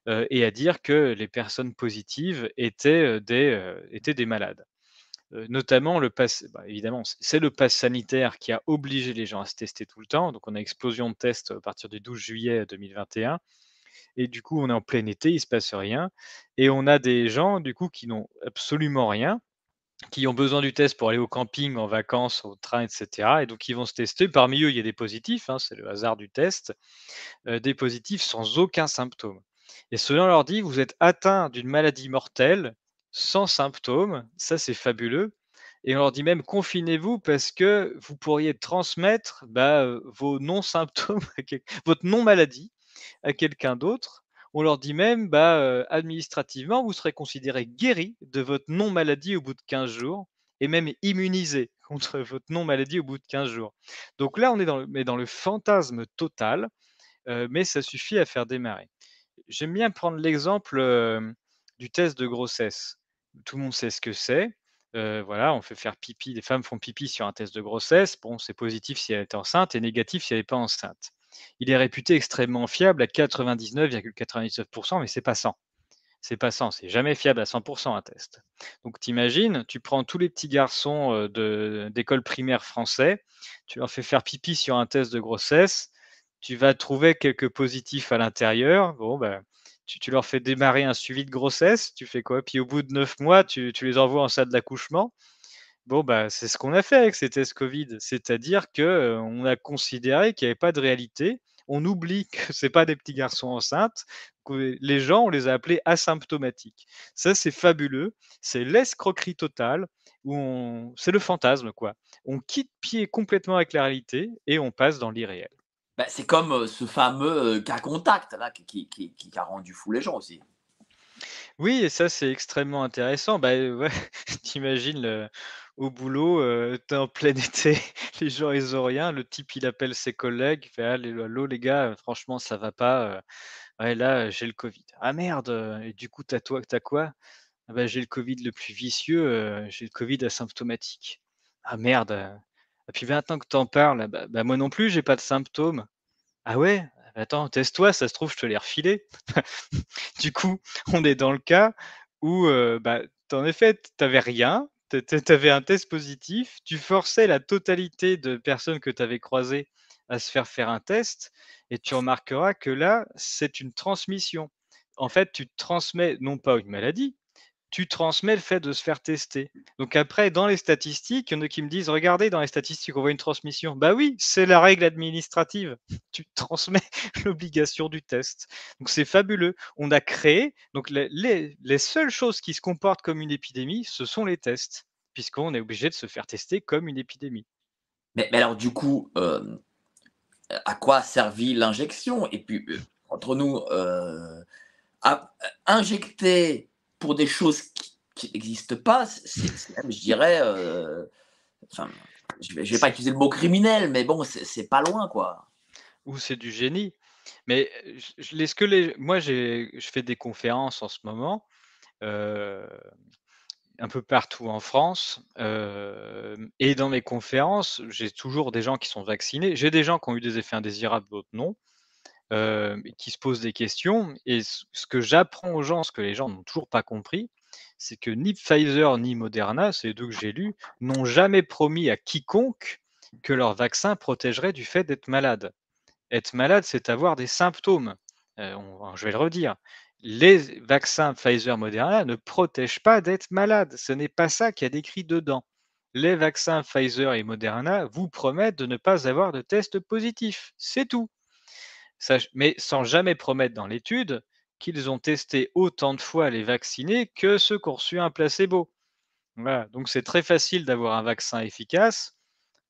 euh, et à dire que les personnes positives étaient euh, des, euh, étaient des malades. notamment, le pass, bah, évidemment, c'est le pass sanitaire qui a obligé les gens à se tester tout le temps. Donc, on a explosion de tests à partir du 12 juillet 2021 et du coup on est en plein été, il ne se passe rien, et on a des gens du coup qui n'ont absolument rien, qui ont besoin du test pour aller au camping, en vacances, au train, etc. Et donc, ils vont se tester. Parmi eux, il y a des positifs, hein, c'est le hasard du test, euh, des positifs sans aucun symptôme. Et cela leur dit, vous êtes atteint d'une maladie mortelle sans symptômes, ça c'est fabuleux. Et on leur dit même, confinez-vous parce que vous pourriez transmettre bah, euh, vos non-symptômes, votre non-maladie à quelqu'un d'autre. On leur dit même, bah, administrativement, vous serez considéré guéri de votre non-maladie au bout de 15 jours et même immunisé contre votre non-maladie au bout de 15 jours. Donc là, on est dans le, mais dans le fantasme total, mais ça suffit à faire démarrer. J'aime bien prendre l'exemple du test de grossesse. Tout le monde sait ce que c'est. voilà, on fait faire pipi, les femmes font pipi sur un test de grossesse. Bon, c'est positif si elle est enceinte et négatif si elle n'est pas enceinte il est réputé extrêmement fiable à 99,99%, mais c'est pas 100. C'est pas 100, c'est jamais fiable à 100% un test. Donc t'imagines, tu prends tous les petits garçons euh, d'école primaire français, tu leur fais faire pipi sur un test de grossesse, tu vas trouver quelques positifs à l'intérieur. Ben, tu, leur fais démarrer un suivi de grossesse, tu fais quoi Puis au bout de 9 mois, tu, tu les envoies en salle d'accouchement. Bon, bah, c'est ce qu'on a fait avec ces tests Covid, c'est-à-dire qu'on a considéré qu'il n'y avait pas de réalité. On oublie que ce pas des petits garçons enceintes. les gens, on les a appelés asymptomatiques. Ça, c'est fabuleux. C'est l'escroquerie totale. C'est le fantasme, quoi. On quitte pied complètement avec la réalité et on passe dans l'irréel. Bah, c'est comme ce fameux cas contact là, qui, qui a rendu fou les gens aussi. Oui, et ça, c'est extrêmement intéressant. Bah, ouais, t'imagines au boulot, en plein été, les gens, ils ont rien. Le type, il appelle ses collègues, il fait: «Allez, allô les gars, franchement, ça va pas, ouais, là, j'ai le Covid». «Ah merde, et du coup, t'as toi quoi?» ah, bah, j'ai le Covid le plus vicieux, j'ai le Covid asymptomatique». «Ah merde, et puis maintenant que t'en parles, bah, bah, moi non plus, j'ai pas de symptômes». «Ah ouais?» Attends, teste-toi, ça se trouve, je te l'ai refilé. du coup, on est dans le cas où, euh, bah, en effet, tu n'avais rien, tu avais un test positif, tu forçais la totalité de personnes que tu avais croisées à se faire faire un test, et tu remarqueras que là, c'est une transmission. En fait, tu transmets non pas une maladie, tu transmets le fait de se faire tester. Donc après, dans les statistiques, il y en a qui me disent, regardez, dans les statistiques, on voit une transmission. Bah oui, c'est la règle administrative. Tu transmets l'obligation du test. Donc c'est fabuleux. On a créé, donc les, seules choses qui se comportent comme une épidémie, ce sont les tests, puisqu'on est obligé de se faire tester comme une épidémie. Mais, alors du coup, euh, à quoi a servi l'injection Et puis, euh, entre nous, euh, injecter pour des choses qui n'existent pas, c'est je dirais, euh, je ne vais, pas utiliser le mot criminel, mais bon, c'est pas loin, quoi. Ou c'est du génie. Mais je, que les, moi, je fais des conférences en ce moment, euh, un peu partout en France. Euh, et dans mes conférences, j'ai toujours des gens qui sont vaccinés. J'ai des gens qui ont eu des effets indésirables, d'autres non qui se posent des questions. Et ce que j'apprends aux gens, ce que les gens n'ont toujours pas compris, c'est que ni Pfizer ni Moderna, c'est les deux que j'ai lus, n'ont jamais promis à quiconque que leur vaccin protégerait du fait d'être malade. Être malade, c'est avoir des symptômes. je vais le redire. Les vaccins Pfizer-Moderna ne protègent pas d'être malade. Ce n'est pas ça qu'il y a décrit dedans. Les vaccins Pfizer et Moderna vous promettent de ne pas avoir de test positif. C'est tout mais sans jamais promettre dans l'étude qu'ils ont testé autant de fois les vaccinés que ceux qui ont reçu un placebo. Voilà. Donc c'est très facile d'avoir un vaccin efficace.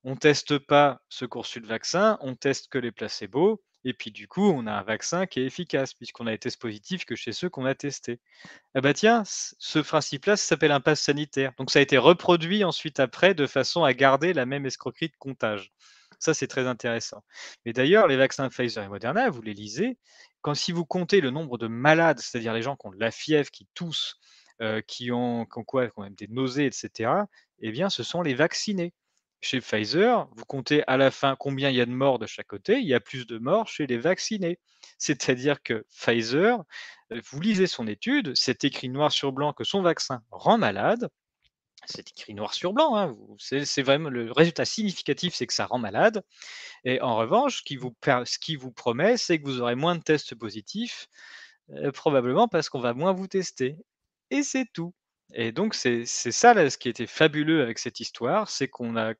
On ne teste pas ce qui ont le vaccin, on teste que les placebos. Et puis du coup, on a un vaccin qui est efficace, puisqu'on a été positif que chez ceux qu'on a testés. Ah bah tiens, ce principe-là, s'appelle un pass sanitaire. Donc ça a été reproduit ensuite après de façon à garder la même escroquerie de comptage. Ça, c'est très intéressant. Mais d'ailleurs, les vaccins Pfizer et Moderna, vous les lisez, quand si vous comptez le nombre de malades, c'est-à-dire les gens qui ont de la fièvre, qui toussent, euh, qui, ont, quoi, qui même des nausées, etc., eh bien, ce sont les vaccinés. Chez Pfizer, vous comptez à la fin combien il y a de morts de chaque côté, il y a plus de morts chez les vaccinés. C'est-à-dire que Pfizer, euh, vous lisez son étude, c'est écrit noir sur blanc que son vaccin rend malade, c'est écrit noir sur blanc. Hein, c'est vraiment le résultat significatif, c'est que ça rend malade. Et en revanche, ce qui vous, promet, c'est que vous aurez moins de tests positifs, euh, probablement parce qu'on va moins vous tester. Et c'est tout. Et donc c'est ça ce qui était fabuleux avec cette histoire, c'est qu'on a,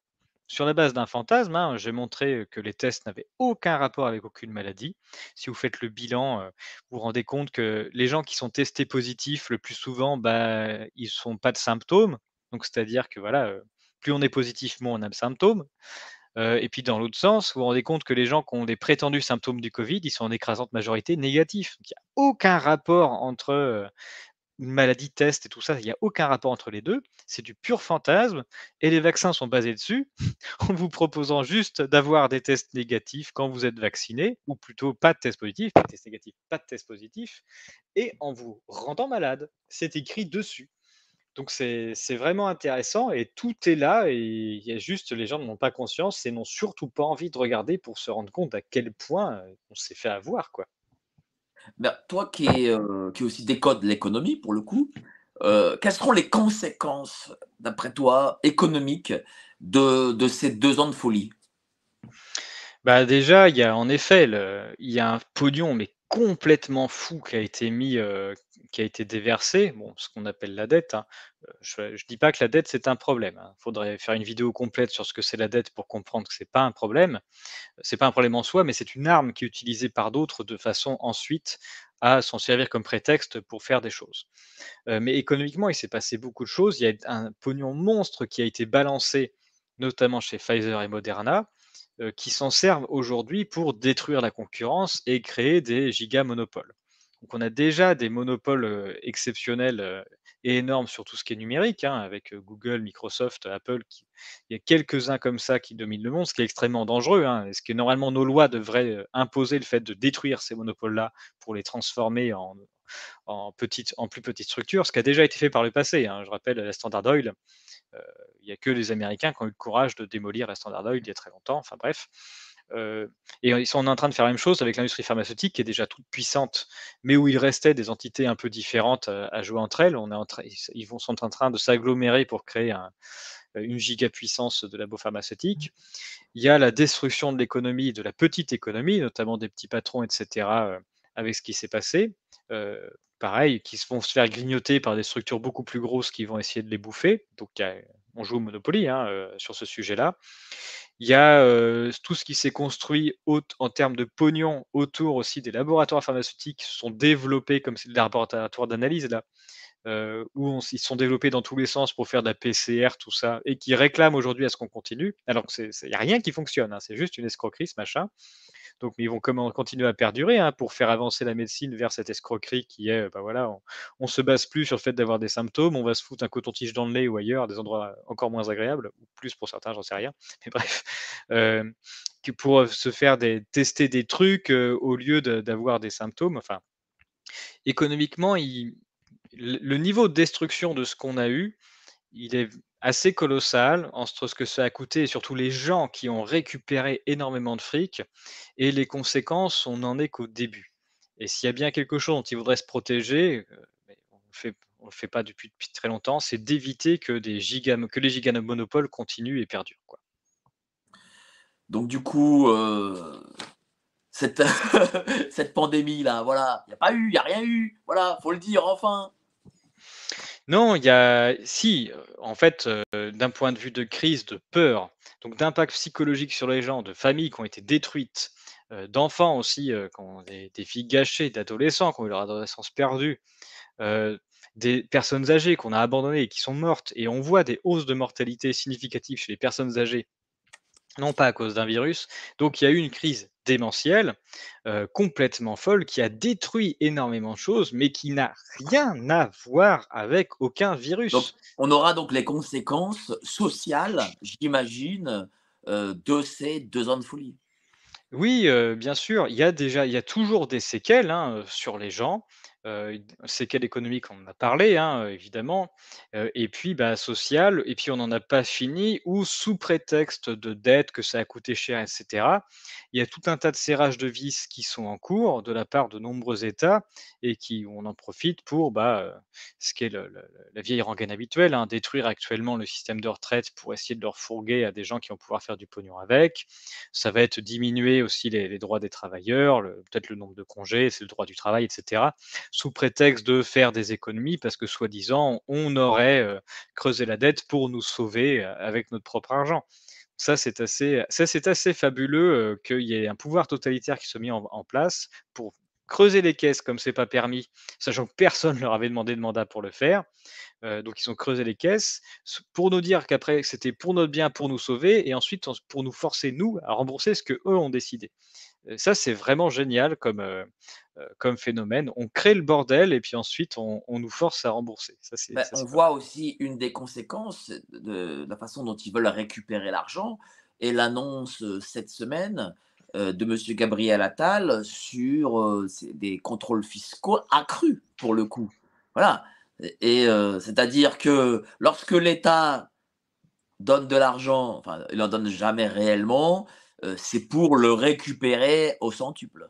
sur la base d'un fantasme, hein, j'ai montré que les tests n'avaient aucun rapport avec aucune maladie. Si vous faites le bilan, euh, vous vous rendez compte que les gens qui sont testés positifs le plus souvent, ils bah, ils sont pas de symptômes donc, c'est-à-dire que voilà, plus on est positif, moins on a de symptômes. et puis dans l'autre sens, vous vous rendez compte que les gens qui ont des prétendus symptômes du Covid, ils sont en écrasante majorité négatifs. Donc, il n'y a aucun rapport entre une maladie test et tout ça, il n'y a aucun rapport entre les deux. C'est du pur fantasme et les vaccins sont basés dessus en vous proposant juste d'avoir des tests négatifs quand vous êtes vacciné, ou plutôt pas de tests positifs, pas de tests négatifs, pas de tests positifs et en vous rendant malade. C'est écrit dessus. Donc c'est vraiment intéressant et tout est là et il y a juste les gens n'ont pas conscience et n'ont surtout pas envie de regarder pour se rendre compte à quel point euh, on s'est fait avoir quoi. Ben, toi qui, euh, aussi décode l'économie pour le coup, euh, quelles seront les conséquences d'après toi économiques de, ces deux ans de folie bah déjà, il y a en effet, il y a un podium mais complètement fou qui a été mis, euh, qui a été déversé, bon, ce qu'on appelle la dette. Hein. Euh, je ne dis pas que la dette c'est un problème. Il hein. faudrait faire une vidéo complète sur ce que c'est la dette pour comprendre que n'est pas un problème. Ce n'est pas un problème en soi, mais c'est une arme qui est utilisée par d'autres de façon ensuite à s'en servir comme prétexte pour faire des choses. Euh, mais économiquement, il s'est passé beaucoup de choses. Il y a un pognon monstre qui a été balancé, notamment chez Pfizer et Moderna. Euh, qui s'en servent aujourd'hui pour détruire la concurrence et créer des giga-monopoles. Donc on a déjà des monopoles euh, exceptionnels euh, et énormes sur tout ce qui est numérique, hein, avec Google, Microsoft, Apple. Il y a quelques-uns comme ça qui dominent le monde, ce qui est extrêmement dangereux. Hein, ce que normalement nos lois devraient imposer le fait de détruire ces monopoles-là pour les transformer en, plus petites structures, ce qui a déjà été fait par le passé. Hein. Je rappelle la Standard Oil il n'y a que les Américains qui ont eu le courage de démolir la Standard Oil il y a très longtemps. Enfin bref. Euh, et ils sont en train de faire la même chose avec l'industrie pharmaceutique qui est déjà toute puissante, mais où il restait des entités un peu différentes euh, à, jouer entre elles. est ils sont en train de s'agglomérer pour créer une gigapuissance de labo pharmaceutique. Il y a la destruction de l'économie, de la petite économie, notamment des petits patrons, etc., euh, avec ce qui s'est passé. Euh, pareil, qui vont se faire grignoter par des structures beaucoup plus grosses qui vont essayer de les bouffer. Donc, on joue au Monopoly hein, euh, sur ce sujet-là. Il y a euh, tout ce qui s'est construit en termes de pognon autour aussi des laboratoires pharmaceutiques qui se sont développés comme des laboratoires d'analyse, là, où ils se sont développés dans tous les sens pour faire de la PCR, tout ça, et qui réclament aujourd'hui à ce qu'on continue, alors il n'y a rien qui fonctionne, hein, c'est juste une escroquerie, machin. Donc, ils vont comment, continuer à perdurer hein, pour faire avancer la médecine vers cette escroquerie qui est, bah, voilà, on, se base plus sur le fait d'avoir des symptômes, on va se foutre un coton-tige dans le nez ou ailleurs, des endroits encore moins agréables, ou plus pour certains, j'en sais rien. Mais bref, euh, que pour se faire des, tester des trucs euh, au lieu d'avoir des symptômes. Enfin, économiquement, le niveau de destruction de ce qu'on a eu, il est assez colossal entre ce que ça a coûté et surtout les gens qui ont récupéré énormément de fric et les conséquences, on n'en est qu'au début. Et s'il y a bien quelque chose dont ils voudraient se protéger, euh, on ne le fait pas depuis, très longtemps, c'est d'éviter que, des que les giganomonopoles continuent et perdurent. Quoi. Donc du coup, euh, cette, cette pandémie là, voilà, il n'y a pas eu, il n'y a rien eu, voilà, faut le dire enfin. Non, il y a, si, euh, en fait, euh, d'un point de vue de crise, de peur, donc d'impact psychologique sur les gens, de familles qui ont été détruites, euh, d'enfants aussi, quand des, des filles gâchées, d'adolescents qui ont eu leur adolescence perdue, des personnes âgées qu'on a abandonnées et qui sont mortes, et on voit des hausses de mortalité significatives chez les personnes âgées non pas à cause d'un virus. Donc il y a eu une crise démentielle, euh, complètement folle, qui a détruit énormément de choses, mais qui n'a rien à voir avec aucun virus. on aura donc les conséquences sociales, j'imagine, euh, de ces deux ans de folie. Oui, euh, bien sûr, il y a déjà, il y a toujours des séquelles hein, sur les gens c'est quelle économique on en a parlé, hein, évidemment, et puis bah, social et puis on n'en a pas fini, ou sous prétexte de dette que ça a coûté cher, etc. Il y a tout un tas de serrages de vis qui sont en cours de la part de nombreux États et qui on en profite pour bah, ce qui est la vieille rengaine habituelle, hein, détruire actuellement le système de retraite pour essayer de le refourguer à des gens qui vont pouvoir faire du pognon avec. Ça va être diminuer aussi les, les droits des travailleurs, peut-être le nombre de congés, c'est le droit du travail, etc sous prétexte de faire des économies, parce que soi-disant, on aurait creusé la dette pour nous sauver avec notre propre argent. Ça, c'est assez, ça, c'est assez fabuleux qu'il y ait un pouvoir totalitaire qui se met en, place pour creuser les caisses comme c'est pas permis, sachant que personne leur avait demandé de mandat pour le faire. donc ils ont creusé les caisses pour nous dire qu'après c'était pour notre bien, pour nous sauver, et ensuite pour nous forcer nous à rembourser ce que eux ont décidé ça, c'est vraiment génial comme, comme phénomène. On crée le bordel et puis ensuite, on, nous force à rembourser. Bah, on voit aussi une des conséquences de la façon dont ils veulent récupérer l'argent et l'annonce cette semaine de M. Gabriel Attal sur des contrôles fiscaux accrus, pour le coup. Voilà. Et c'est-à-dire que lorsque l'État donne de l'argent, enfin, il n'en donne jamais réellement, euh, c'est pour le récupérer au centuple.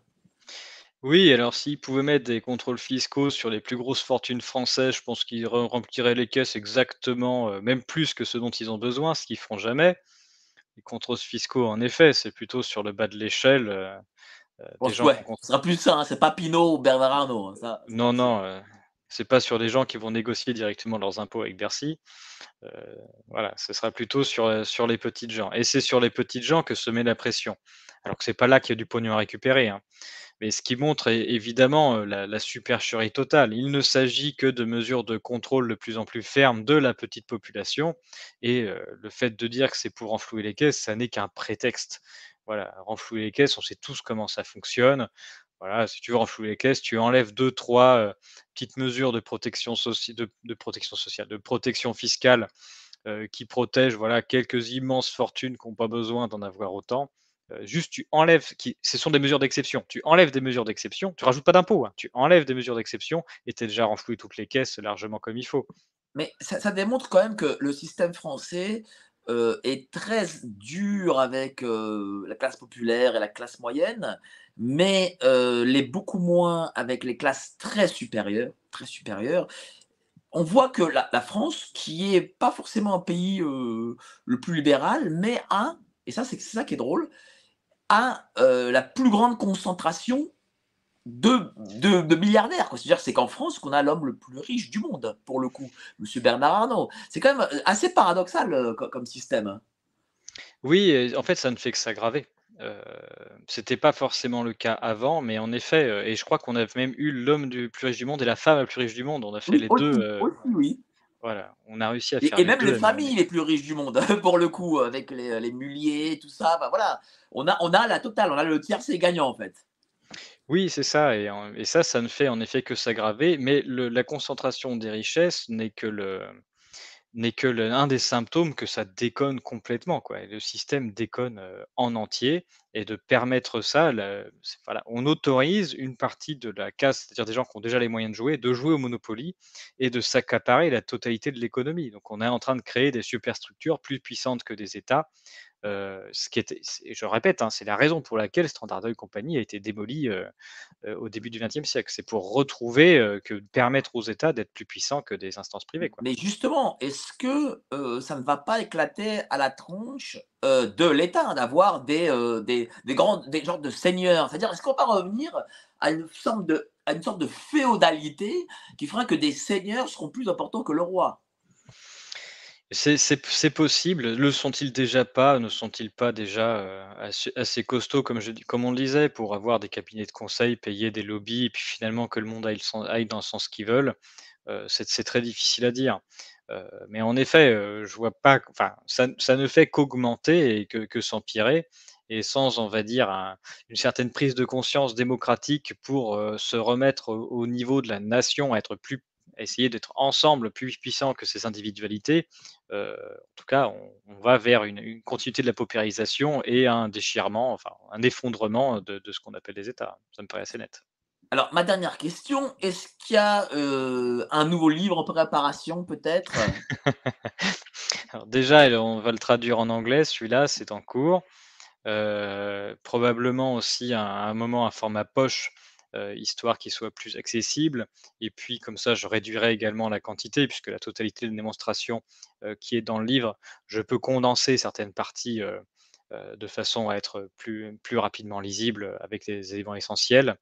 Oui, alors s'ils pouvaient mettre des contrôles fiscaux sur les plus grosses fortunes françaises, je pense qu'ils rempliraient les caisses exactement, euh, même plus que ce dont ils ont besoin, ce qu'ils feront jamais. Les contrôles fiscaux, en effet, c'est plutôt sur le bas de l'échelle. Euh, euh sera plus ça, hein, c'est pas Pinot ou Bernard hein, Arnault. non, non, c'est pas sur les gens qui vont négocier directement leurs impôts avec Bercy. Euh, voilà, ce sera plutôt sur, euh, sur les petites gens. Et c'est sur les petites gens que se met la pression. Alors que c'est pas là qu'il y a du pognon à récupérer. Hein. Mais ce qui montre évidemment euh, la, supercherie totale. Il ne s'agit que de mesures de contrôle de plus en plus fermes de la petite population. Et le fait de dire que c'est pour renflouer les caisses, ça n'est qu'un prétexte voilà, renflouer les caisses, on sait tous comment ça fonctionne voilà, si tu veux renflouer les caisses, tu enlèves deux, trois petites mesures de protection, de, protection sociale, de protection fiscale qui protègent voilà, quelques immenses fortunes qui n'ont pas besoin d'en avoir autant. juste, tu enlèves, qui, ce sont des mesures d'exception. Tu enlèves des mesures d'exception, tu rajoutes pas d'impôts, hein. tu enlèves des mesures d'exception et tu es déjà renfloué toutes les caisses largement comme il faut. Mais ça démontre quand même que le système français euh, est très dur avec euh, la classe populaire et la classe moyenne, mais euh, les beaucoup moins avec les classes très supérieures, très supérieures. On voit que la, la France, qui est pas forcément un pays le plus libéral, mais a, et ça c'est ça qui est drôle, a la plus grande concentration de, de, milliardaires. C'est-à-dire, c'est qu'en France, qu'on a l'homme le plus riche du monde, pour le coup, Monsieur Bernard Arnault. C'est quand même euh, assez paradoxal euh, comme système. Hein. Oui, en fait, ça ne fait que s'aggraver. Euh, c'était pas forcément le cas avant, mais en effet, et je crois qu'on a même eu l'homme le plus riche du monde et la femme la plus riche du monde. On a fait les deux. aussi, oui. Voilà, on a réussi à faire. Et, même les familles les plus riches du monde, pour le coup, avec les, les muliers, tout ça. voilà, on a, on a la totale, on a le tiers, c'est gagnant en fait. Oui, c'est ça. Et, ça, ça ne fait en effet que s'aggraver. Mais la concentration des richesses n'est que l'un des symptômes que ça déconne complètement, le système déconne en entier. Et de permettre ça, on autorise une partie de la casse, c'est-à-dire des gens qui ont déjà les moyens de jouer, de jouer au Monopoly et de s'accaparer la totalité de l'économie. Donc on est en train de créer des superstructures plus puissantes que des États ce qui je répète, hein, c'est la raison pour laquelle Standard Oil Company a été démoli au début du XXe siècle. C'est pour retrouver que permettre aux États d'être plus puissants que des instances privées. Mais justement, est-ce que ça ne va pas éclater à la tronche de l'État d'avoir des, des, grands, des genres de seigneurs C'est-à-dire, est-ce qu'on va revenir à une sorte de à une sorte de féodalité qui fera que des seigneurs seront plus importants que le roi c'est possible. Le sont-ils déjà pas? Ne sont-ils pas déjà, euh, assez costauds comme on le disait pour avoir des cabinets de conseil, payer des lobbies et puis finalement que le monde aille dans le sens qu'ils veulent? Euh, c'est très difficile à dire. Euh, mais en effet, je vois pas enfin, ça ne fait qu'augmenter et que s'empirer et sans, on va dire, une certaine prise de conscience démocratique pour, se remettre au niveau de la nation, être plus essayer d'être ensemble plus puissant que ces individualités, euh, en tout cas, on, va vers une, continuité de la paupérisation et un déchirement, enfin un effondrement de, ce qu'on appelle les États. Ça me paraît assez net. Alors, ma dernière question, est-ce qu'il y a euh, un nouveau livre en préparation peut-être déjà, on va le traduire en anglais, celui-là, c'est en cours. Euh, probablement aussi à un, un moment un format poche euh, histoire qui soit plus accessible. Et puis comme ça, je réduirai également la quantité, puisque la totalité de démonstration euh, qui est dans le livre, je peux condenser certaines parties euh, de façon à être plus, plus rapidement lisible avec les éléments essentiels.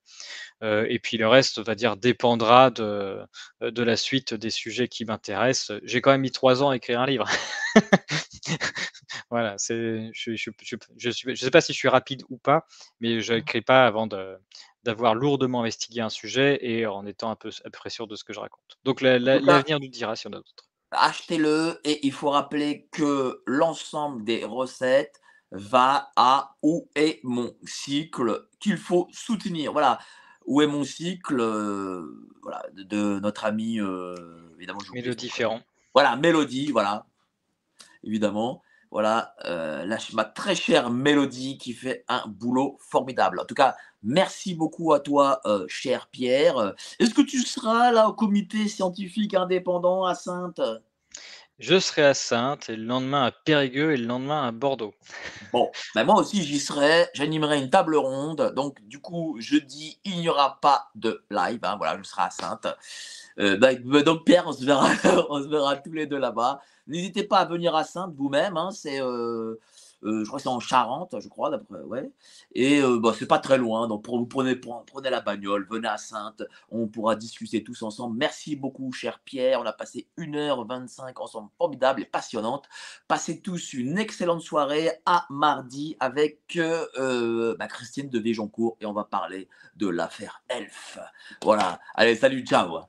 et puis le reste, on va dire, dépendra de, de la suite des sujets qui m'intéressent. J'ai quand même mis trois ans à écrire un livre. voilà, c'est, je ne je, je, sais pas si je suis rapide ou pas, mais je mmh. n'écris pas avant de, d'avoir lourdement investigué un sujet et en étant un peu, à peu près sûr de ce que je raconte. Donc l'avenir la, la, nous dira si on a d'autres. Achetez-le et il faut rappeler que l'ensemble des recettes va à Où est mon cycle qu'il faut soutenir. Voilà. Où est mon cycle euh, voilà, de, notre ami euh, évidemment Mélodie Ferrand. Voilà, Mélodie, voilà. Évidemment. Voilà, euh, ma très chère Mélodie qui fait un boulot formidable. En tout cas, Merci beaucoup à toi, euh, cher Pierre. Est-ce que tu seras là au comité scientifique indépendant à Sainte je serai à Sainte, et le lendemain à Périgueux, et le lendemain à Bordeaux. Bon, mais ben moi aussi j'y serai, j'animerai une table ronde. Donc du coup, jeudi, il n'y aura pas de live. Hein. voilà, je serai à Sainte. Euh, ben, ben donc Pierre, on se verra, on se verra tous les deux là-bas. N'hésitez pas à venir à Sainte vous-même. Hein. c'est euh, euh, je crois que c'est en Charente, je crois, d'après, ouais. Et euh, bah, c'est pas très loin, donc vous prenez, prenez la bagnole, venez à Sainte, on pourra discuter tous ensemble. Merci beaucoup, cher Pierre, on a passé 1h25 ensemble, formidable et passionnante. Passez tous une excellente soirée, à mardi avec euh, bah, Christine de Véjoncourt, et on va parler de l'affaire Elf. Voilà, allez, salut, ciao